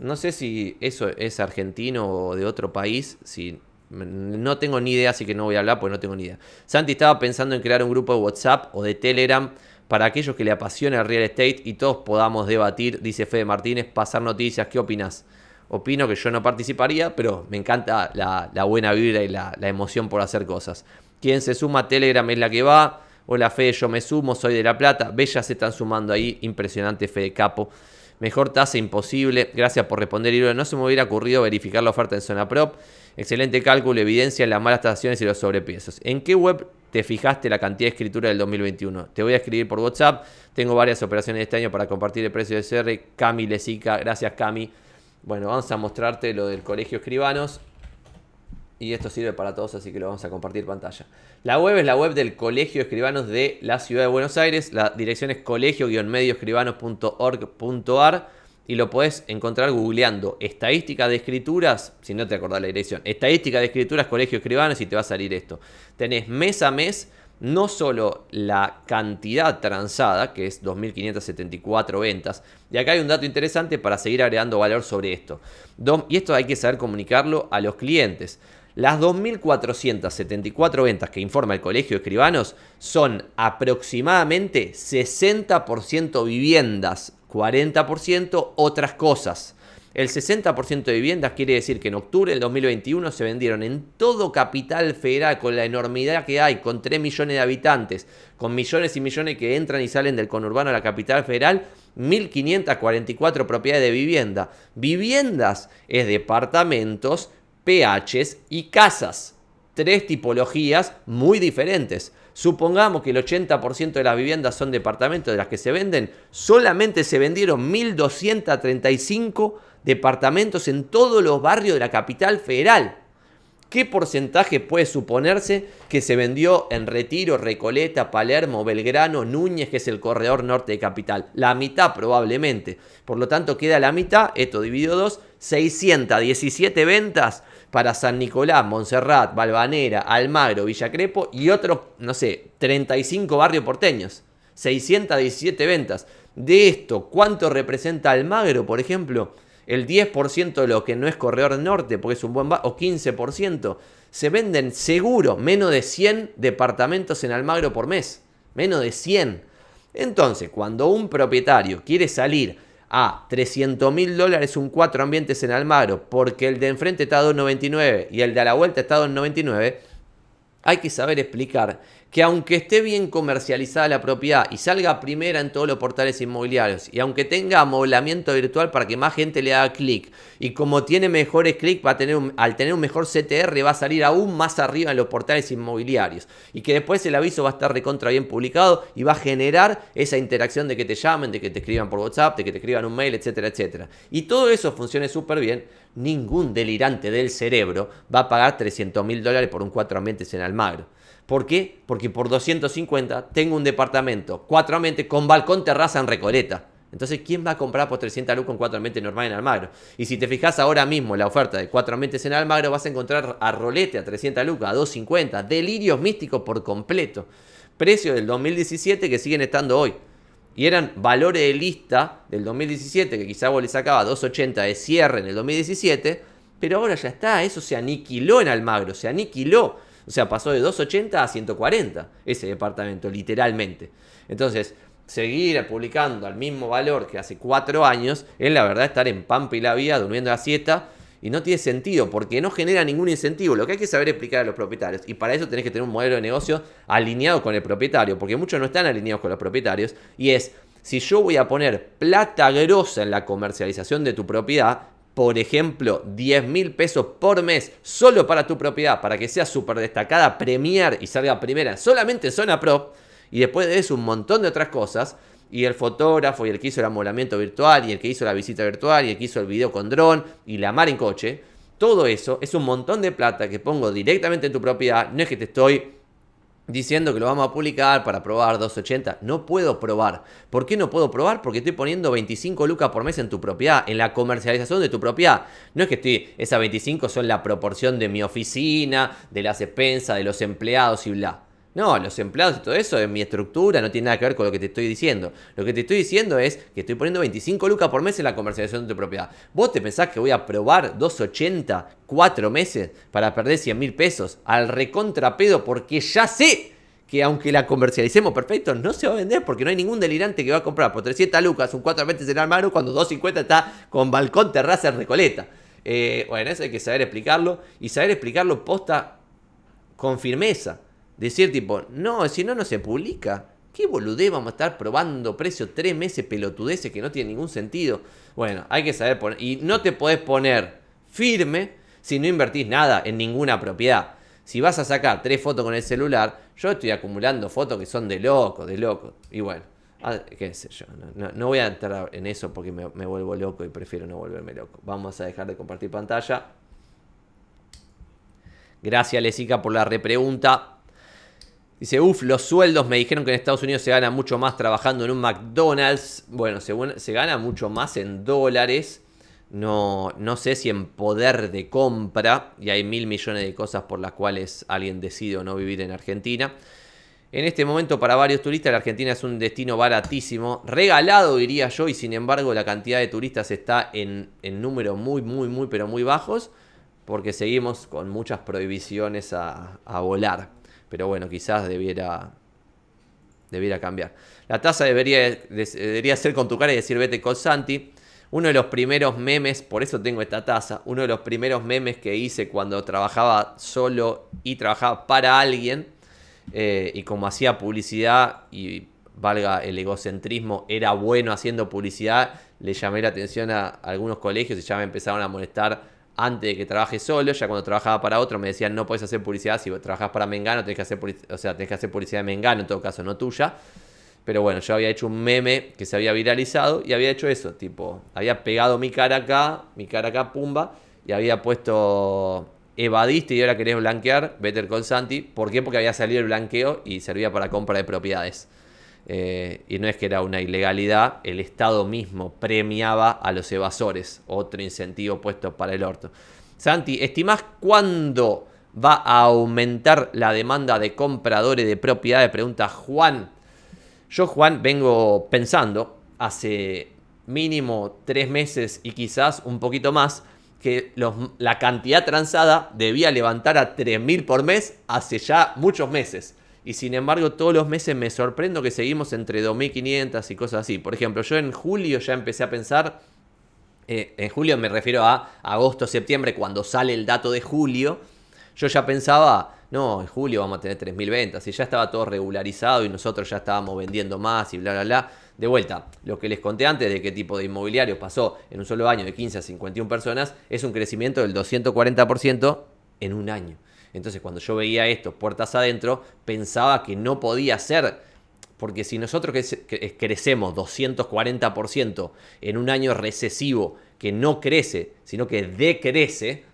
No sé si eso es argentino o de otro país. Si, no tengo ni idea, así que no voy a hablar porque no tengo ni idea. Santi estaba pensando en crear un grupo de WhatsApp o de Telegram para aquellos que le apasiona el real estate y todos podamos debatir, dice Fede Martínez, pasar noticias. ¿Qué opinas? Opino que yo no participaría, pero me encanta la, buena vibra y la, la emoción por hacer cosas. Quien se suma a Telegram es la que va. Hola Fede, yo me sumo, soy de La Plata. Bellas se están sumando ahí. Impresionante Fede Capo. Mejor tasa imposible. Gracias por responder, y No se me hubiera ocurrido verificar la oferta en zona prop. Excelente cálculo, evidencia las malas tasaciones y los sobrepiesos. ¿En qué web te fijaste la cantidad de escritura del 2021? Te voy a escribir por WhatsApp. Tengo varias operaciones este año para compartir el precio de CR. Cami lesica Gracias, Cami. Bueno, vamos a mostrarte lo del colegio Escribanos y esto sirve para todos, así que lo vamos a compartir pantalla. La web es la web del Colegio Escribanos de la Ciudad de Buenos Aires. La dirección es colegio-medioescribanos.org.ar y lo podés encontrar googleando estadística de escrituras, si no te acordás la dirección, estadística de escrituras, Colegio Escribanos y te va a salir esto. Tenés mes a mes no solo la cantidad transada, que es 2.574 ventas, y acá hay un dato interesante para seguir agregando valor sobre esto. Y esto hay que saber comunicarlo a los clientes. Las 2.474 ventas que informa el Colegio de Escribanos son aproximadamente 60% viviendas, 40% otras cosas. El 60% de viviendas quiere decir que en octubre del 2021 se vendieron en todo Capital Federal, con la enormidad que hay, con 3 millones de habitantes, con millones y millones que entran y salen del conurbano a la Capital Federal, 1.544 propiedades de vivienda. Viviendas es departamentos pHs y casas. Tres tipologías muy diferentes. Supongamos que el 80% de las viviendas son departamentos de las que se venden. Solamente se vendieron 1.235 departamentos en todos los barrios de la capital federal. ¿Qué porcentaje puede suponerse que se vendió en Retiro, Recoleta, Palermo, Belgrano, Núñez, que es el corredor norte de Capital? La mitad probablemente. Por lo tanto, queda la mitad, esto dividido 2, 617 ventas para San Nicolás, Montserrat, Valvanera, Almagro, Villacrepo. y otros, no sé, 35 barrios porteños. 617 ventas. De esto, ¿cuánto representa Almagro, por ejemplo? El 10% de lo que no es corredor norte, porque es un buen o 15%. Se venden seguro menos de 100 departamentos en Almagro por mes. Menos de 100. Entonces, cuando un propietario quiere salir a 300 mil dólares un 4 ambientes en Almagro, porque el de enfrente está a 2,99 y el de a la vuelta está a 2,99, hay que saber explicar que aunque esté bien comercializada la propiedad y salga primera en todos los portales inmobiliarios y aunque tenga amoblamiento virtual para que más gente le haga clic y como tiene mejores clics al tener un mejor CTR va a salir aún más arriba en los portales inmobiliarios y que después el aviso va a estar contra bien publicado y va a generar esa interacción de que te llamen, de que te escriban por WhatsApp, de que te escriban un mail, etcétera, etcétera. Y todo eso funcione súper bien, ningún delirante del cerebro va a pagar 300 mil dólares por un cuatro ambientes en Almagro. ¿Por qué? Porque por 250 tengo un departamento, cuatro ambientes, con balcón, terraza en Recoleta. Entonces, ¿quién va a comprar por 300 lucas con cuatro ambientes normal en Almagro? Y si te fijas ahora mismo la oferta de cuatro ambientes en Almagro, vas a encontrar a Rolete a 300 lucas, a 250, delirios místicos por completo. Precios del 2017 que siguen estando hoy. Y eran valores de lista del 2017, que quizá vos le sacaba 280 de cierre en el 2017, pero ahora ya está, eso se aniquiló en Almagro, se aniquiló. O sea, pasó de 280 a 140 ese departamento, literalmente. Entonces, seguir publicando al mismo valor que hace cuatro años es la verdad estar en pampa y la vía, durmiendo la siesta. Y no tiene sentido porque no genera ningún incentivo. Lo que hay que saber explicar a los propietarios. Y para eso tenés que tener un modelo de negocio alineado con el propietario. Porque muchos no están alineados con los propietarios. Y es, si yo voy a poner plata grosa en la comercialización de tu propiedad, por ejemplo, 10 mil pesos por mes solo para tu propiedad, para que sea súper destacada, premiar y salga primera, solamente zona Pro, y después de eso un montón de otras cosas, y el fotógrafo, y el que hizo el amolamiento virtual, y el que hizo la visita virtual, y el que hizo el video con dron, y la mar en coche, todo eso es un montón de plata que pongo directamente en tu propiedad, no es que te estoy diciendo que lo vamos a publicar para probar 280. No puedo probar. ¿Por qué no puedo probar? Porque estoy poniendo 25 lucas por mes en tu propiedad, en la comercialización de tu propiedad. No es que estoy, esas 25 son la proporción de mi oficina, de las expensas, de los empleados y bla. No, los empleados y todo eso en mi estructura no tiene nada que ver con lo que te estoy diciendo. Lo que te estoy diciendo es que estoy poniendo 25 lucas por mes en la comercialización de tu propiedad. ¿Vos te pensás que voy a probar 2.80 cuatro meses para perder 100 mil pesos al recontrapedo porque ya sé que aunque la comercialicemos perfecto, no se va a vender porque no hay ningún delirante que va a comprar por 300 lucas un 4 meses en mano cuando 250 está con balcón, terraza, recoleta. Eh, bueno, eso hay que saber explicarlo y saber explicarlo posta con firmeza. Decir tipo, no, si no, no se publica. ¿Qué boludez vamos a estar probando precios tres meses pelotudeces que no tiene ningún sentido? Bueno, hay que saber poner. Y no te podés poner firme si no invertís nada en ninguna propiedad. Si vas a sacar tres fotos con el celular, yo estoy acumulando fotos que son de loco, de loco. Y bueno, ah, qué sé yo, no, voy a entrar en eso porque me vuelvo loco y prefiero no volverme loco. Vamos a dejar de compartir pantalla. Gracias, Lesica, por la repregunta. Dice, uff, los sueldos me dijeron que en Estados Unidos se gana mucho más trabajando en un McDonald's. Bueno, se, se gana mucho más en dólares. No, no sé si en poder de compra. Y hay mil millones de cosas por las cuales alguien decide o no vivir en Argentina. En este momento para varios turistas la Argentina es un destino baratísimo, regalado diría yo, y sin embargo la cantidad de turistas está en, en números muy, muy, muy, pero muy bajos, porque seguimos con muchas prohibiciones a, a volar. Pero bueno, quizás debiera, debiera cambiar. La tasa debería, debería ser con tu cara y decir vete con Santi. Uno de los primeros memes, por eso tengo esta taza, uno de los primeros memes que hice cuando trabajaba solo y trabajaba para alguien, eh, y como hacía publicidad y valga el egocentrismo, era bueno haciendo publicidad, le llamé la atención a algunos colegios y ya me empezaron a molestar antes de que trabaje solo, ya cuando trabajaba para otro me decían, no puedes hacer publicidad, si trabajas para Mengano, tenés que hacer, sea, que hacer publicidad de Mengano, en todo caso, no tuya. Pero bueno, yo había hecho un meme que se había viralizado y había hecho eso, tipo, había pegado mi cara acá, mi cara acá, pumba, y había puesto evadiste y ahora querés blanquear, Better con Santi. ¿Por qué? Porque había salido el blanqueo y servía para compra de propiedades. Eh, y no es que era una ilegalidad, el Estado mismo premiaba a los evasores, otro incentivo puesto para el orto. Santi, ¿estimás cuándo va a aumentar la demanda de compradores de propiedades? Pregunta Juan. Yo, Juan, vengo pensando hace mínimo tres meses y quizás un poquito más que la cantidad transada debía levantar a 3.000 por mes hace ya muchos meses y sin embargo todos los meses me sorprendo que seguimos entre 2.500 y cosas así. Por ejemplo, yo en julio ya empecé a pensar, eh, en julio me refiero a agosto, septiembre, cuando sale el dato de julio, yo ya pensaba, no, en julio vamos a tener 3.000 ventas y ya estaba todo regularizado y nosotros ya estábamos vendiendo más y bla, bla, bla. De vuelta, lo que les conté antes de qué tipo de inmobiliario pasó en un solo año de 15 a 51 personas es un crecimiento del 240% en un año. Entonces cuando yo veía esto puertas adentro, pensaba que no podía ser. Porque si nosotros crecemos 240% en un año recesivo que no crece, sino que decrece,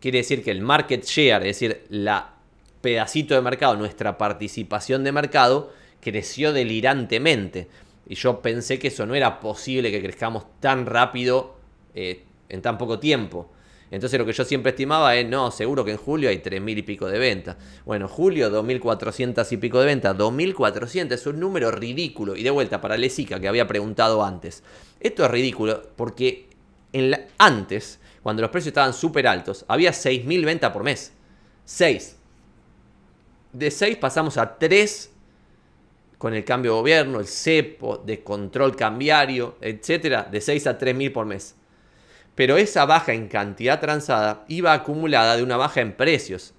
quiere decir que el market share, es decir, la pedacito de mercado, nuestra participación de mercado, creció delirantemente. Y yo pensé que eso no era posible que crezcamos tan rápido eh, en tan poco tiempo. Entonces lo que yo siempre estimaba es, no, seguro que en julio hay 3.000 y pico de ventas. Bueno, julio 2.400 y pico de ventas, 2.400 es un número ridículo. Y de vuelta para Lesica que había preguntado antes. Esto es ridículo porque antes, cuando los precios estaban súper altos, había 6.000 ventas por mes. 6. De 6 pasamos a 3 con el cambio de gobierno, el cepo, de control cambiario, etcétera, de 6 a 3.000 por mes pero esa baja en cantidad transada iba acumulada de una baja en precios.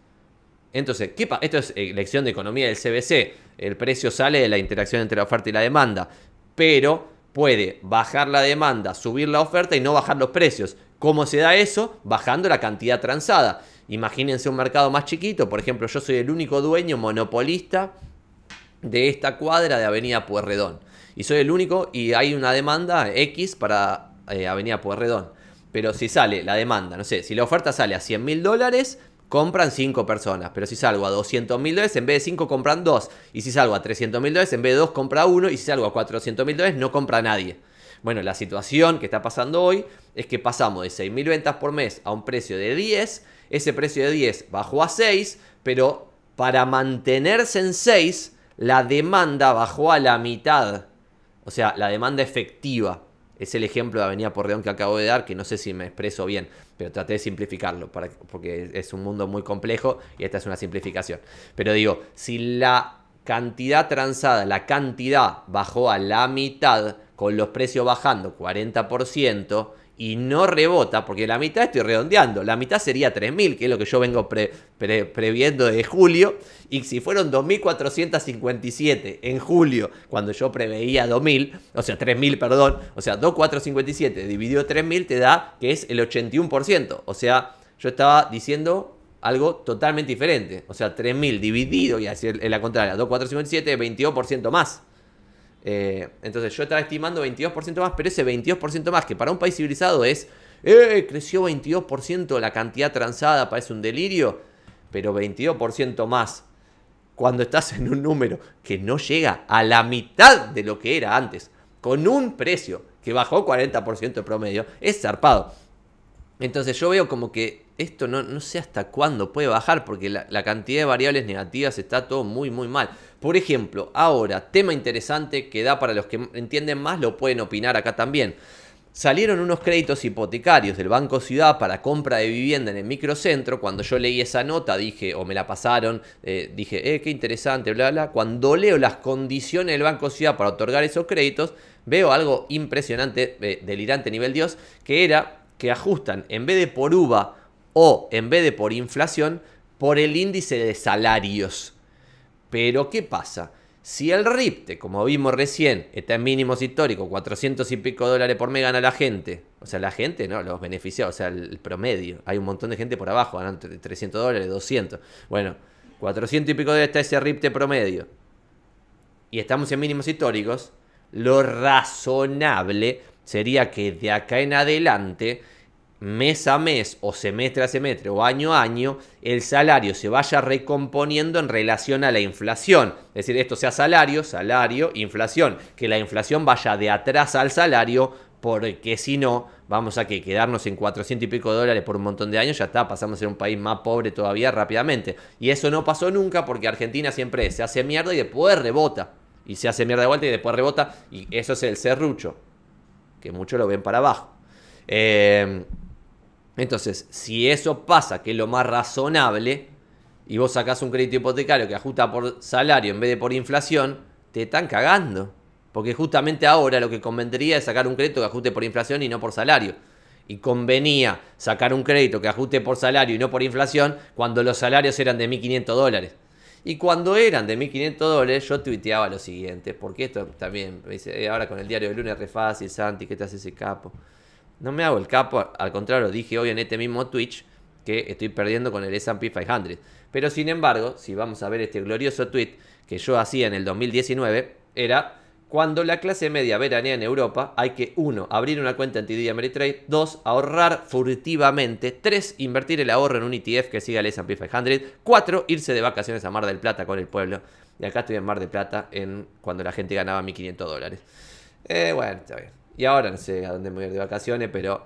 Entonces, ¿qué esto es eh, lección de economía del CBC. El precio sale de la interacción entre la oferta y la demanda, pero puede bajar la demanda, subir la oferta y no bajar los precios. ¿Cómo se da eso? Bajando la cantidad transada. Imagínense un mercado más chiquito, por ejemplo, yo soy el único dueño monopolista de esta cuadra de Avenida Pueyrredón. Y soy el único y hay una demanda X para eh, Avenida Puerredón. Pero si sale la demanda, no sé, si la oferta sale a 100 mil dólares, compran 5 personas. Pero si salgo a 200 mil dólares, en vez de 5 compran 2. Y si salgo a 300 mil dólares, en vez de 2 compra 1. Y si salgo a 400 mil dólares, no compra nadie. Bueno, la situación que está pasando hoy es que pasamos de 6 mil ventas por mes a un precio de 10. Ese precio de 10 bajó a 6, pero para mantenerse en 6, la demanda bajó a la mitad. O sea, la demanda efectiva es el ejemplo de Avenida Porreón que acabo de dar, que no sé si me expreso bien, pero traté de simplificarlo, porque es un mundo muy complejo y esta es una simplificación. Pero digo, si la cantidad transada, la cantidad bajó a la mitad, con los precios bajando 40%, y no rebota, porque la mitad estoy redondeando, la mitad sería 3.000, que es lo que yo vengo previendo de julio, y si fueron 2.457 en julio, cuando yo preveía 2.000, o sea, 3.000, perdón, o sea, 2.457 dividido 3.000 te da que es el 81%, o sea, yo estaba diciendo algo totalmente diferente, o sea, 3.000 dividido, y así es la contraria, 2.457 es 22% más. Eh, entonces yo estaba estimando 22% más, pero ese 22% más, que para un país civilizado es, eh, creció 22% la cantidad transada, parece un delirio, pero 22% más cuando estás en un número que no llega a la mitad de lo que era antes, con un precio que bajó 40% de promedio, es zarpado. Entonces yo veo como que esto no, no, sé hasta cuándo puede bajar porque la, cantidad de variables negativas está todo muy muy mal. Por ejemplo, ahora, tema interesante que da para los que entienden más, lo pueden opinar acá también. Salieron unos créditos hipotecarios del Banco Ciudad para compra de vivienda en el microcentro. Cuando yo leí esa nota dije, o me la pasaron, eh, dije, eh, qué interesante, bla, bla. Cuando leo las condiciones del Banco Ciudad para otorgar esos créditos, veo algo impresionante, eh, delirante nivel Dios, que era que ajustan, en vez de por uva o en vez de por inflación, por el índice de salarios. Pero ¿qué pasa? Si el RIPTE, como vimos recién, está en mínimos históricos, 400 y pico dólares por mes gana la gente, o sea, la gente, ¿no? Los beneficiados, o sea, el, promedio. Hay un montón de gente por abajo ganando 300 dólares, 200. Bueno, 400 y pico dólares está ese RIPTE promedio. Y estamos en mínimos históricos. Lo razonable sería que de acá en adelante mes a mes o semestre a semestre o año a año, el salario se vaya recomponiendo en relación a la inflación. Es decir, esto sea salario, salario, inflación. Que la inflación vaya de atrás al salario, porque si no, vamos a quedarnos en 400 y pico dólares por un montón de años, ya está, pasamos a ser un país más pobre todavía rápidamente. Y eso no pasó nunca porque Argentina siempre se hace mierda y después rebota. Y se hace mierda de vuelta y después rebota. Y eso es el serrucho, que muchos lo ven para abajo. Eh, entonces, si eso pasa, que es lo más razonable, y vos sacás un crédito hipotecario que ajusta por salario en vez de por inflación, te están cagando. Porque justamente ahora lo que convendría es sacar un crédito que ajuste por inflación y no por salario. Y convenía sacar un crédito que ajuste por salario y no por inflación cuando los salarios eran de 1.500 dólares. Y cuando eran de 1.500 dólares, yo tuiteaba lo siguiente, porque esto también, dice, eh, ahora con el diario de lunes, re fácil, Santi, ¿qué te hace ese capo? No me hago el capo, al contrario, dije hoy en este mismo Twitch que estoy perdiendo con el S&P 500. Pero sin embargo, si vamos a ver este glorioso tweet que yo hacía en el 2019, era cuando la clase media veranea en Europa, hay que uno, abrir una cuenta en TD Ameritrade, dos, ahorrar furtivamente, tres, invertir el ahorro en un ETF que siga el S&P 500, cuatro, irse de vacaciones a Mar del Plata con el pueblo. Y acá estoy en Mar del Plata en cuando la gente ganaba 1500 dólares. Eh, bueno, está bien. Y ahora no sé a dónde me voy a ir de vacaciones, pero.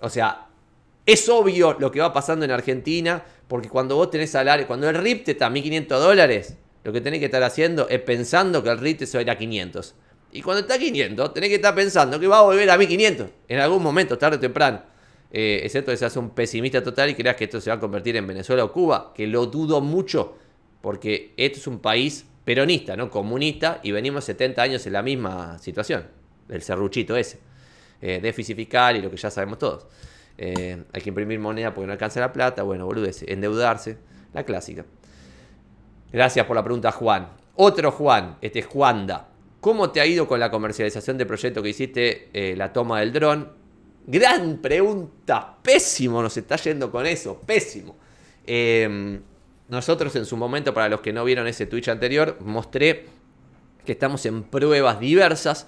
O sea, es obvio lo que va pasando en Argentina, porque cuando vos tenés salario, cuando el RIP está a 1.500 dólares, lo que tenés que estar haciendo es pensando que el RIP se va a ir a 500. Y cuando está a 500, tenés que estar pensando que va a volver a 1.500 en algún momento, tarde o temprano. Eh, excepto que seas un pesimista total y creas que esto se va a convertir en Venezuela o Cuba, que lo dudo mucho, porque esto es un país peronista, ¿no? Comunista, y venimos 70 años en la misma situación, el serruchito ese. Eh, déficit fiscal y lo que ya sabemos todos. Eh, hay que imprimir moneda porque no alcanza la plata, bueno, ese, endeudarse, la clásica. Gracias por la pregunta, Juan. Otro Juan, este es Juanda. ¿Cómo te ha ido con la comercialización del proyecto que hiciste, eh, la toma del dron? Gran pregunta, pésimo nos está yendo con eso, pésimo. Eh, nosotros en su momento, para los que no vieron ese Twitch anterior, mostré que estamos en pruebas diversas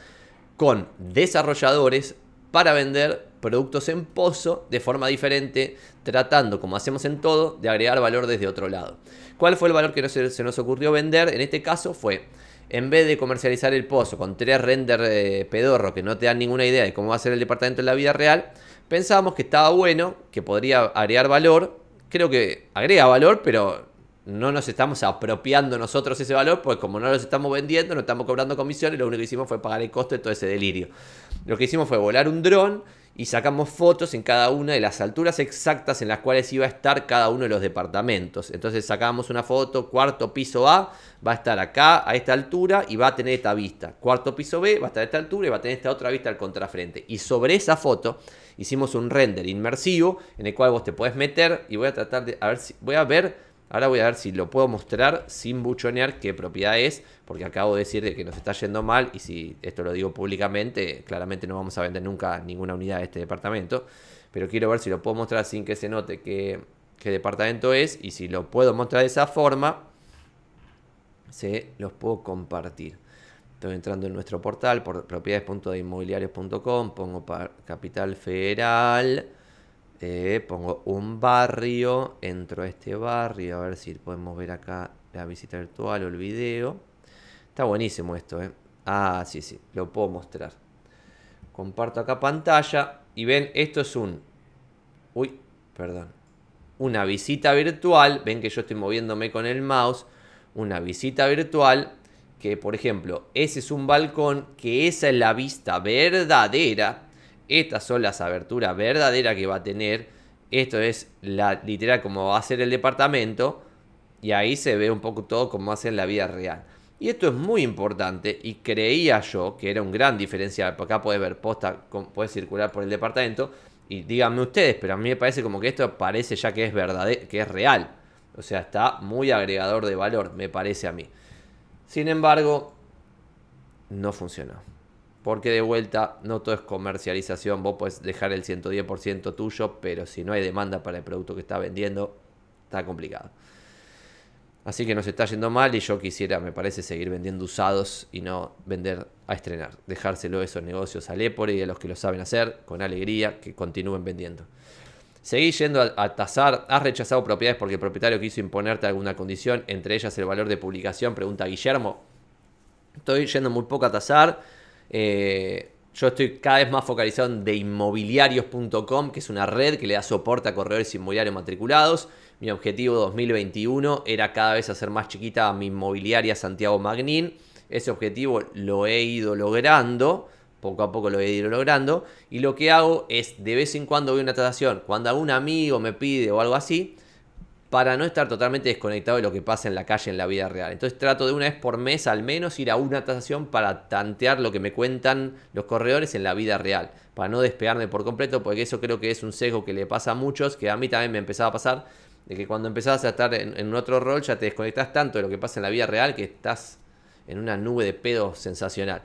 con desarrolladores para vender productos en pozo de forma diferente, tratando, como hacemos en todo, de agregar valor desde otro lado. ¿Cuál fue el valor que se, nos ocurrió vender? En este caso fue, en vez de comercializar el pozo con tres render eh, pedorro que no te dan ninguna idea de cómo va a ser el departamento en la vida real, pensábamos que estaba bueno, que podría agregar valor creo que agrega valor, pero no nos estamos apropiando nosotros ese valor, pues como no los estamos vendiendo, no estamos cobrando comisiones, lo único que hicimos fue pagar el costo de todo ese delirio. Lo que hicimos fue volar un dron y sacamos fotos en cada una de las alturas exactas en las cuales iba a estar cada uno de los departamentos. Entonces sacamos una foto, cuarto piso A va a estar acá a esta altura y va a tener esta vista. Cuarto piso B va a estar a esta altura y va a tener esta otra vista al contrafrente. Y sobre esa foto hicimos un render inmersivo en el cual vos te podés meter y voy a tratar de, a ver si, voy a ver, ahora voy a ver si lo puedo mostrar sin buchonear qué propiedad es, porque acabo de decir que nos está yendo mal y si esto lo digo públicamente, claramente no vamos a vender nunca ninguna unidad de este departamento, pero quiero ver si lo puedo mostrar sin que se note que qué departamento es y si lo puedo mostrar de esa forma, se los puedo compartir. Estoy entrando en nuestro portal por propiedades.inmobiliarios.com, pongo Capital Federal, eh, pongo un barrio, entro a este barrio, a ver si podemos ver acá la visita virtual o el video. Está buenísimo esto, ¿eh? Ah, sí, sí, lo puedo mostrar. Comparto acá pantalla y ven, esto es un... Uy, perdón. Una visita virtual, ven que yo estoy moviéndome con el mouse. Una visita virtual que, por ejemplo, ese es un balcón, que esa es la vista verdadera, estas son las aberturas verdaderas que va a tener, esto es la literal como va a ser el departamento, y ahí se ve un poco todo como hace en la vida real. Y esto es muy importante y creía yo que era un gran diferencial, porque acá puedes ver posta, puedes circular por el departamento y díganme ustedes, pero a mí me parece como que esto parece ya que es verdadero, que es real. O sea, está muy agregador de valor, me parece a mí. Sin embargo, no funcionó. Porque de vuelta, no todo es comercialización. Vos puedes dejar el 110% tuyo, pero si no hay demanda para el producto que está vendiendo, está complicado. Así que nos está yendo mal y yo quisiera, me parece, seguir vendiendo usados y no vender a estrenar. Dejárselo esos negocios al Épore y a los que lo saben hacer con alegría, que continúen vendiendo. Seguís yendo a, tasar, has rechazado propiedades porque el propietario quiso imponerte alguna condición, entre ellas el valor de publicación, pregunta Guillermo. Estoy yendo muy poco a tasar. Eh, yo estoy cada vez más focalizado en deinmobiliarios.com, que es una red que le da soporte a corredores inmobiliarios matriculados. Mi objetivo 2021 era cada vez hacer más chiquita mi inmobiliaria Santiago Magnín. Ese objetivo lo he ido logrando poco a poco lo he ido logrando. Y lo que hago es de vez en cuando voy a una tasación. cuando algún amigo me pide o algo así, para no estar totalmente desconectado de lo que pasa en la calle, en la vida real. Entonces trato de una vez por mes al menos ir a una tasación para tantear lo que me cuentan los corredores en la vida real, para no despegarme por completo, porque eso creo que es un sesgo que le pasa a muchos, que a mí también me empezaba a pasar, de que cuando empezabas a estar en, en otro rol ya te desconectas tanto de lo que pasa en la vida real que estás en una nube de pedo sensacional.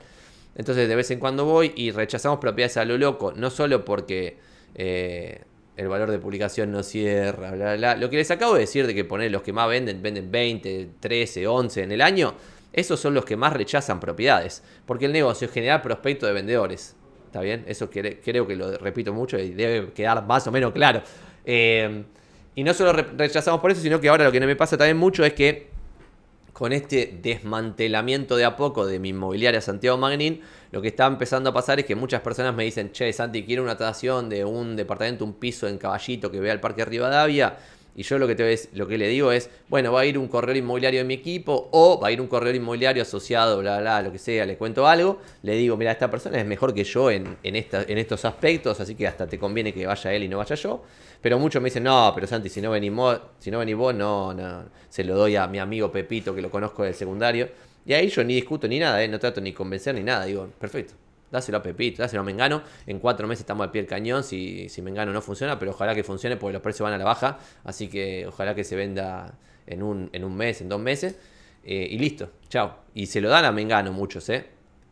Entonces de vez en cuando voy y rechazamos propiedades a lo loco, no solo porque eh, el valor de publicación no cierra, bla, bla, Lo que les acabo de decir de que poner los que más venden, venden 20, 13, 11 en el año, esos son los que más rechazan propiedades, porque el negocio es generar prospecto de vendedores. ¿Está bien? Eso creo que lo repito mucho y debe quedar más o menos claro. Eh, y no solo rechazamos por eso, sino que ahora lo que me pasa también mucho es que con este desmantelamiento de a poco de mi inmobiliaria Santiago Magnin, lo que está empezando a pasar es que muchas personas me dicen, che, Santi, quiero una tasación de un departamento, un piso en Caballito que vea el Parque Rivadavia y yo lo que, te, lo que le digo es, bueno, va a ir un corredor inmobiliario de mi equipo o va a ir un corredor inmobiliario asociado, bla, bla, lo que sea, le cuento algo, le digo, mira, esta persona es mejor que yo en, en, esta, en estos aspectos, así que hasta te conviene que vaya él y no vaya yo. Pero muchos me dicen, no, pero Santi, si no venís, si no venís vos, no, no, se lo doy a mi amigo Pepito, que lo conozco del secundario. Y ahí yo ni discuto ni nada, ¿eh? no trato ni convencer ni nada, digo, perfecto dáselo a Pepito, dáselo a Mengano. En cuatro meses estamos al pie del cañón si, si Mengano no funciona, pero ojalá que funcione porque los precios van a la baja. Así que ojalá que se venda en un, en un mes, en dos meses. Eh, y listo, chao. Y se lo dan a Mengano muchos, ¿eh?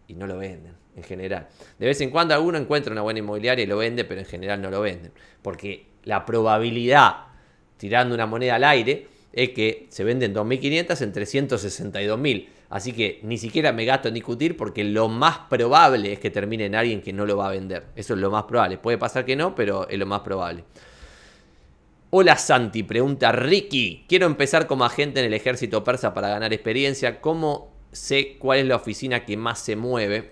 Y no lo venden, en general. De vez en cuando alguno encuentra una buena inmobiliaria y lo vende, pero en general no lo venden. Porque la probabilidad, tirando una moneda al aire, es que se venden 2.500 en 362.000. Así que ni siquiera me gasto en discutir porque lo más probable es que termine en alguien que no lo va a vender. Eso es lo más probable. Puede pasar que no, pero es lo más probable. Hola Santi, pregunta Ricky. Quiero empezar como agente en el ejército persa para ganar experiencia. ¿Cómo sé cuál es la oficina que más se mueve?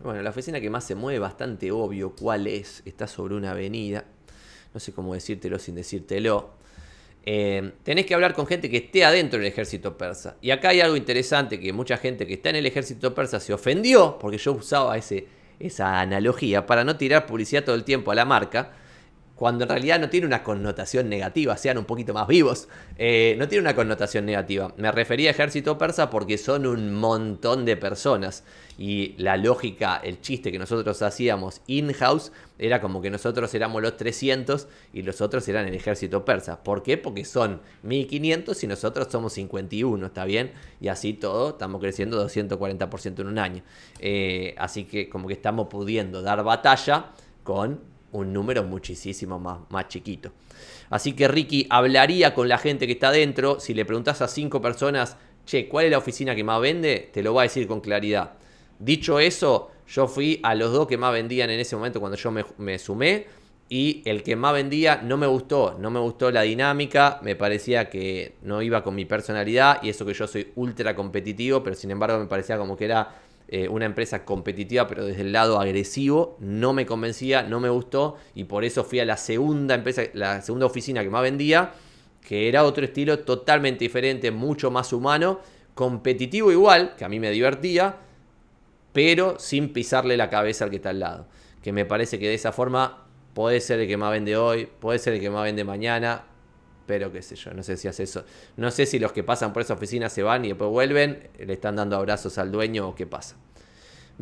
Bueno, la oficina que más se mueve bastante obvio cuál es. Está sobre una avenida. No sé cómo decírtelo sin decírtelo. Eh, tenés que hablar con gente que esté adentro del ejército persa. Y acá hay algo interesante que mucha gente que está en el ejército persa se ofendió porque yo usaba ese, esa analogía para no tirar publicidad todo el tiempo a la marca cuando en realidad no tiene una connotación negativa, sean un poquito más vivos, eh, no tiene una connotación negativa. Me refería a ejército persa porque son un montón de personas y la lógica, el chiste que nosotros hacíamos in-house era como que nosotros éramos los 300 y los otros eran el ejército persa. ¿Por qué? Porque son 1500 y nosotros somos 51, ¿está bien? Y así todo, estamos creciendo 240% en un año. Eh, así que como que estamos pudiendo dar batalla con un número muchísimo más, más chiquito. Así que Ricky hablaría con la gente que está dentro. Si le preguntas a cinco personas, che, ¿cuál es la oficina que más vende? Te lo va a decir con claridad. Dicho eso, yo fui a los dos que más vendían en ese momento cuando yo me, me sumé. Y el que más vendía no me gustó, no me gustó la dinámica, me parecía que no iba con mi personalidad y eso que yo soy ultra competitivo, pero sin embargo me parecía como que era eh, una empresa competitiva, pero desde el lado agresivo, no me convencía, no me gustó, y por eso fui a la segunda empresa, la segunda oficina que más vendía, que era otro estilo totalmente diferente, mucho más humano, competitivo igual, que a mí me divertía, pero sin pisarle la cabeza al que está al lado. Que me parece que de esa forma puede ser el que más vende hoy, puede ser el que más vende mañana, pero qué sé yo, no sé si hace eso. No sé si los que pasan por esa oficina se van y después vuelven, le están dando abrazos al dueño o qué pasa.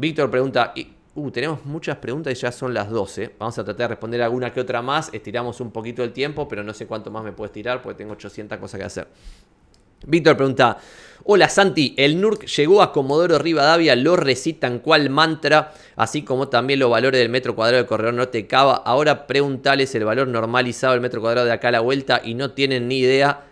Víctor pregunta, uh, tenemos muchas preguntas y ya son las 12. Vamos a tratar de responder alguna que otra más. Estiramos un poquito el tiempo, pero no sé cuánto más me puedes tirar porque tengo 800 cosas que hacer. Víctor pregunta, hola Santi, el NURC llegó a Comodoro Rivadavia, lo recitan cual mantra, así como también los valores del metro cuadrado del Corredor Norte Cava. Ahora preguntales el valor normalizado del metro cuadrado de acá a la vuelta y no tienen ni idea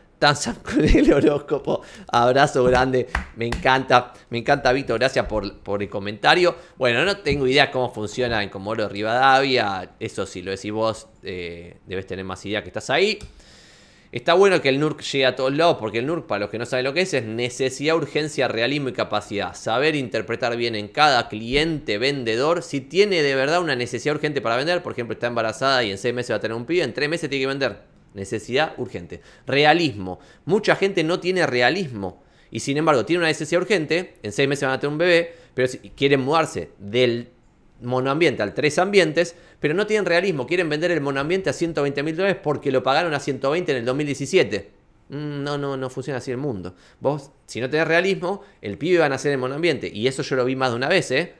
con el horóscopo. Abrazo grande. Me encanta. Me encanta, Víctor. Gracias por, el comentario. Bueno, no tengo idea cómo funciona en Comoro Rivadavia. Eso si lo decís vos, eh, debes tener más idea que estás ahí. Está bueno que el NURC llegue a todos lados, porque el NURC, para los que no saben lo que es, es necesidad, urgencia, realismo y capacidad. Saber interpretar bien en cada cliente, vendedor, si tiene de verdad una necesidad urgente para vender, por ejemplo, está embarazada y en seis meses va a tener un pibe, en tres meses tiene que vender. Necesidad urgente. Realismo. Mucha gente no tiene realismo. Y sin embargo, tiene una necesidad urgente. En seis meses van a tener un bebé. Pero si quieren mudarse del monoambiente al tres ambientes. Pero no tienen realismo. Quieren vender el monoambiente a 120 mil dólares porque lo pagaron a 120 en el 2017. Mm, no, no, no funciona así el mundo. Vos, si no tenés realismo, el pibe va a nacer en el monoambiente. Y eso yo lo vi más de una vez, ¿eh?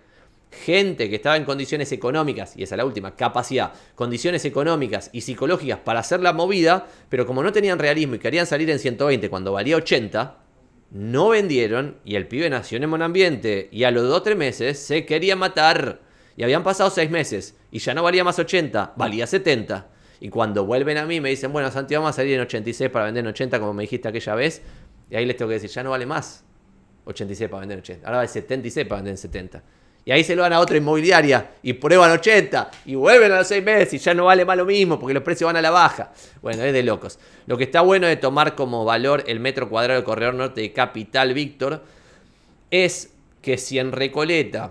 gente que estaba en condiciones económicas, y esa es la última, capacidad, condiciones económicas y psicológicas para hacer la movida, pero como no tenían realismo y querían salir en 120 cuando valía 80, no vendieron y el pibe nació en el ambiente y a los 2 o 3 meses se quería matar. Y habían pasado 6 meses y ya no valía más 80, valía 70. Y cuando vuelven a mí me dicen, bueno, Santi, vamos a salir en 86 para vender en 80 como me dijiste aquella vez. Y ahí les tengo que decir, ya no vale más 86 para vender en 80. Ahora vale 76 para vender en 70. Y ahí se lo van a otra inmobiliaria y prueban 80 y vuelven a los 6 meses y ya no vale más lo mismo porque los precios van a la baja. Bueno, es de locos. Lo que está bueno de tomar como valor el metro cuadrado del corredor norte de Capital Víctor es que si en Recoleta,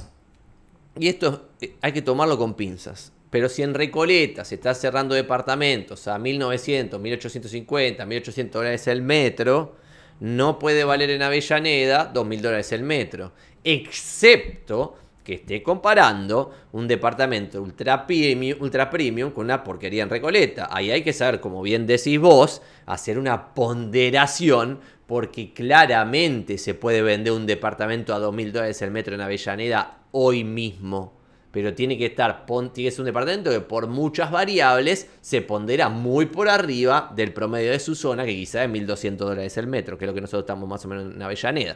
y esto eh, hay que tomarlo con pinzas, pero si en Recoleta se está cerrando departamentos a 1900, 1850, 1800 dólares el metro, no puede valer en Avellaneda 2000 dólares el metro, excepto que esté comparando un departamento ultra premium, con una porquería en Recoleta. Ahí hay que saber, como bien decís vos, hacer una ponderación porque claramente se puede vender un departamento a 2.000 dólares el metro en Avellaneda hoy mismo. Pero tiene que estar, es un departamento que por muchas variables se pondera muy por arriba del promedio de su zona, que quizá es 1.200 dólares el metro, que es lo que nosotros estamos más o menos en Avellaneda.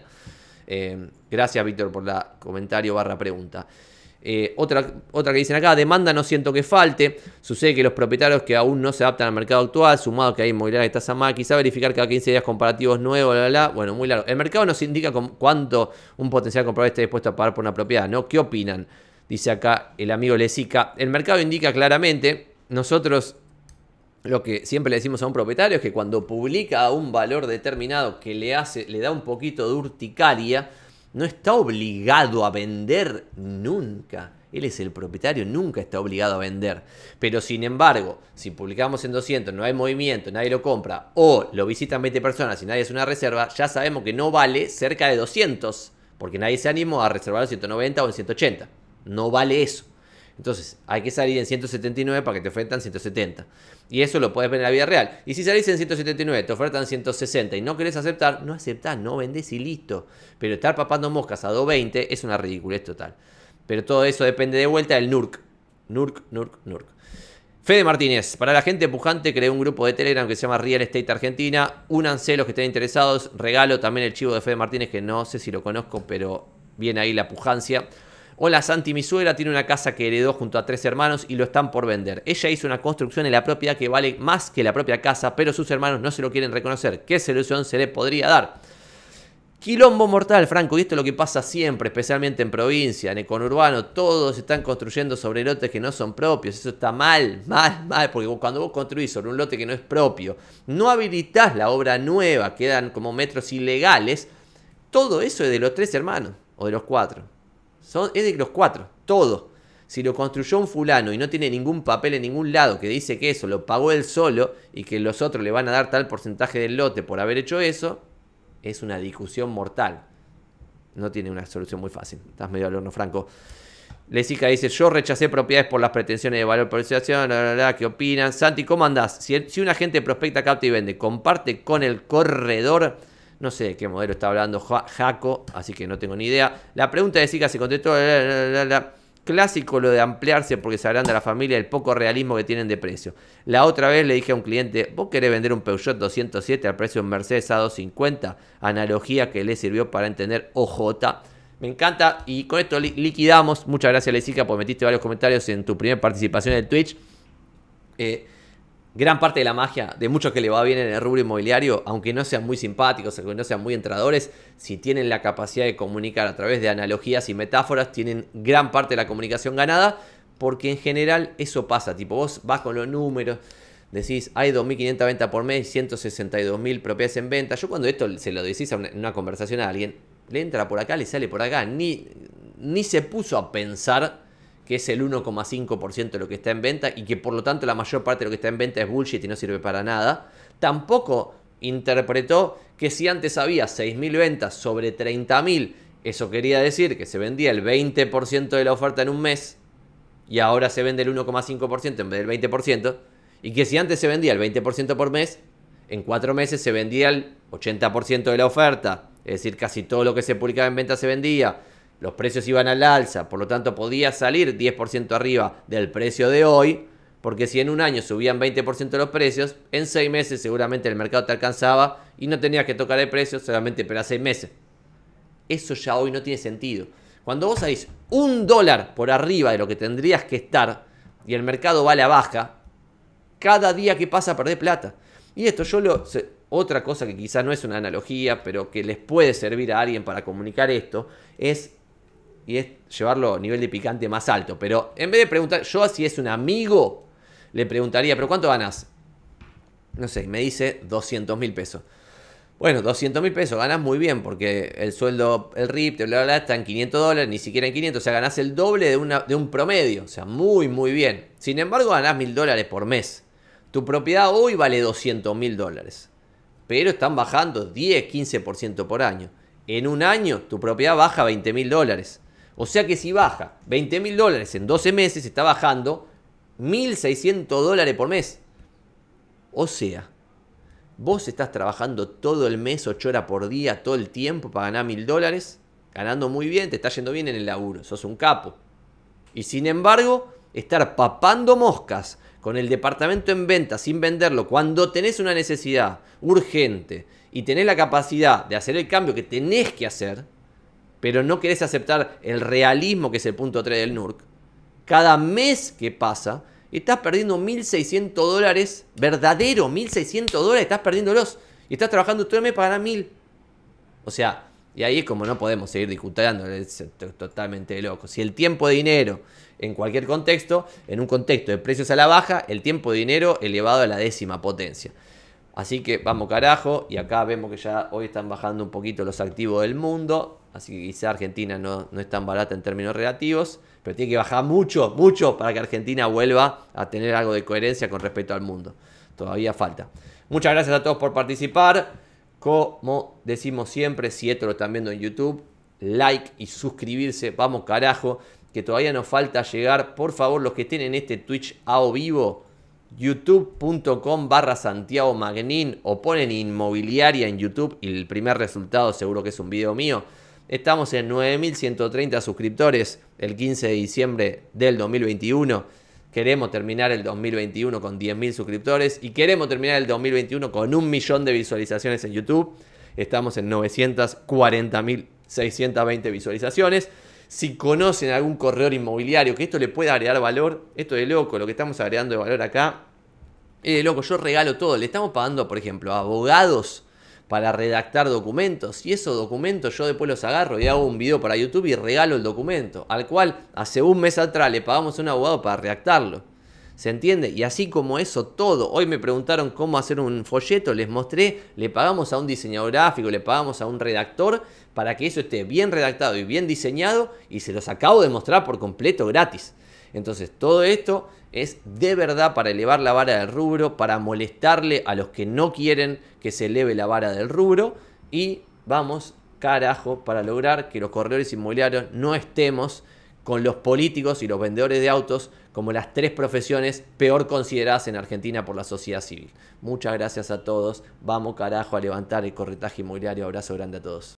Em, gracias, Víctor, por la comentario barra pregunta. Eh, otra, otra que dicen acá, demanda no siento que falte. Sucede que los propietarios que aún no se adaptan al mercado actual, sumado que hay inmobiliaria que tasa más, quizá verificar cada 15 días comparativos nuevos, bla, bla, Bueno, muy largo. El mercado nos indica cuánto un potencial comprador esté dispuesto a pagar por una propiedad, ¿no? ¿Qué opinan? Dice acá el amigo Lezica. El mercado indica claramente, nosotros lo que siempre le decimos a un propietario es que cuando publica un valor determinado que le hace, le da un poquito de urticaria, no está obligado a vender nunca. Él es el propietario, nunca está obligado a vender. Pero sin embargo, si publicamos en 200, no hay movimiento, nadie lo compra, o lo visitan 20 personas y nadie hace una reserva, ya sabemos que no vale cerca de 200, porque nadie se animó a reservar en 190 o en 180. No vale eso. Entonces, hay que salir en 179 para que te ofertan 170. Y eso lo puedes ver en la vida real. Y si salís en 179, te ofertan 160 y no querés aceptar, no aceptás, no vendés y listo. Pero estar papando moscas a 220 es una ridiculez total. Pero todo eso depende de vuelta del NURC. NURC, NURC, NURC. Fede Martínez, para la gente pujante creé un grupo de Telegram que se llama Real Estate Argentina. Únanse los que estén interesados. Regalo también el chivo de Fede Martínez, que no sé si lo conozco, pero viene ahí la pujancia. Hola Santi, mi suegra tiene una casa que heredó junto a tres hermanos y lo están por vender. Ella hizo una construcción en la propiedad que vale más que la propia casa, pero sus hermanos no se lo quieren reconocer. ¿Qué solución se le podría dar? Quilombo mortal, Franco, y esto es lo que pasa siempre, especialmente en provincia, en el conurbano, todos están construyendo sobre lotes que no son propios, eso está mal, mal, mal, porque cuando vos construís sobre un lote que no es propio, no habilitás la obra nueva, quedan como metros ilegales, todo eso es de los tres hermanos, o de los cuatro es de los cuatro, todo. Si lo construyó un fulano y no tiene ningún papel en ningún lado que dice que eso lo pagó él solo y que los otros le van a dar tal porcentaje del lote por haber hecho eso, es una discusión mortal. No tiene una solución muy fácil. Estás medio al horno franco. Lesica dice, yo rechacé propiedades por las pretensiones de valor por situación, la, la ¿qué opinan? Santi, ¿cómo andás? Si, si un agente prospecta, capta y vende, comparte con el corredor no sé de qué modelo está hablando Jaco, así que no tengo ni idea. La pregunta de Zika se contestó. Clásico lo de ampliarse porque se de la familia el poco realismo que tienen de precio. La otra vez le dije a un cliente, vos querés vender un Peugeot 207 al precio de un Mercedes A250, analogía que le sirvió para entender OJ. Me encanta y con esto liquidamos. Muchas gracias Lezica por metiste varios comentarios en tu primera participación en Twitch. Eh, gran parte de la magia de muchos que le va bien en el rubro inmobiliario, aunque no sean muy simpáticos, aunque no sean muy entradores, si tienen la capacidad de comunicar a través de analogías y metáforas, tienen gran parte de la comunicación ganada, porque en general eso pasa, tipo vos vas con los números, decís, hay 2.500 ventas por mes, 162.000 propiedades en venta, yo cuando esto se lo decís en una conversación a alguien, le entra por acá, le sale por acá, ni, ni se puso a pensar que es el 1,5% de lo que está en venta y que por lo tanto la mayor parte de lo que está en venta es bullshit y no sirve para nada, tampoco interpretó que si antes había 6.000 ventas sobre 30.000, eso quería decir que se vendía el 20% de la oferta en un mes y ahora se vende el 1,5% en vez del 20%, y que si antes se vendía el 20% por mes, en cuatro meses se vendía el 80% de la oferta, es decir, casi todo lo que se publicaba en venta se vendía, los precios iban al alza, por lo tanto podía salir 10% arriba del precio de hoy, porque si en un año subían 20% los precios, en seis meses seguramente el mercado te alcanzaba y no tenías que tocar el precio, solamente para seis meses. Eso ya hoy no tiene sentido. Cuando vos salís un dólar por arriba de lo que tendrías que estar y el mercado va a la baja, cada día que pasa perdés plata. Y esto yo lo... otra cosa que quizás no es una analogía, pero que les puede servir a alguien para comunicar esto, es y es llevarlo a nivel de picante más alto. Pero en vez de preguntar, yo así es un amigo, le preguntaría, ¿pero cuánto ganas? No sé, me dice 200 mil pesos. Bueno, 200 mil pesos, ganas muy bien porque el sueldo, el RIP, bla, bla, bla, está en 500 dólares, ni siquiera en 500, o sea, ganas el doble de, de un promedio, o sea, muy, muy bien. Sin embargo, ganas mil dólares por mes. Tu propiedad hoy vale 200 mil dólares, pero están bajando 10, 15% por año. En un año, tu propiedad baja 20 mil dólares. O sea que si baja 20 mil dólares en 12 meses, está bajando 1.600 dólares por mes. O sea, vos estás trabajando todo el mes, 8 horas por día, todo el tiempo para ganar 1.000 dólares, ganando muy bien, te está yendo bien en el laburo, sos un capo. Y sin embargo, estar papando moscas con el departamento en venta sin venderlo, cuando tenés una necesidad urgente y tenés la capacidad de hacer el cambio que tenés que hacer, pero no querés aceptar el realismo que es el punto 3 del NURC, cada mes que pasa estás perdiendo 1.600 dólares, verdadero 1.600 dólares, estás perdiéndolos y estás trabajando todo el mes para ganar 1.000. O sea, y ahí es como no podemos seguir discutiendo, es totalmente loco. Si el tiempo de dinero en cualquier contexto, en un contexto de precios a la baja, el tiempo de dinero elevado a la décima potencia. Así que vamos carajo. Y acá vemos que ya hoy están bajando un poquito los activos del mundo. Así que quizá Argentina no, no es tan barata en términos relativos. Pero tiene que bajar mucho, mucho para que Argentina vuelva a tener algo de coherencia con respecto al mundo. Todavía falta. Muchas gracias a todos por participar. Como decimos siempre, si esto lo están viendo en YouTube, like y suscribirse. Vamos carajo, que todavía nos falta llegar. Por favor, los que estén en este Twitch a o vivo, youtube.com barra Santiago Magnin o ponen inmobiliaria en YouTube y el primer resultado seguro que es un video mío. Estamos en 9.130 suscriptores el 15 de diciembre del 2021. Queremos terminar el 2021 con 10.000 suscriptores y queremos terminar el 2021 con un millón de visualizaciones en YouTube. Estamos en 940.620 visualizaciones. Si conocen algún corredor inmobiliario que esto le pueda agregar valor, esto de loco, lo que estamos agregando de valor acá, es eh, de loco, yo regalo todo. Le estamos pagando, por ejemplo, a abogados para redactar documentos y esos documentos yo después los agarro y hago un video para YouTube y regalo el documento, al cual hace un mes atrás le pagamos a un abogado para redactarlo. ¿Se entiende? Y así como eso todo. Hoy me preguntaron cómo hacer un folleto, les mostré, le pagamos a un diseñador gráfico, le pagamos a un redactor para que eso esté bien redactado y bien diseñado y se los acabo de mostrar por completo gratis. Entonces, todo esto es de verdad para elevar la vara del rubro, para molestarle a los que no quieren que se eleve la vara del rubro y vamos, carajo, para lograr que los corredores inmobiliarios no estemos con los políticos y los vendedores de autos como las tres profesiones peor consideradas en Argentina por la sociedad civil. Muchas gracias a todos, vamos carajo a levantar el corretaje inmobiliario, abrazo grande a todos.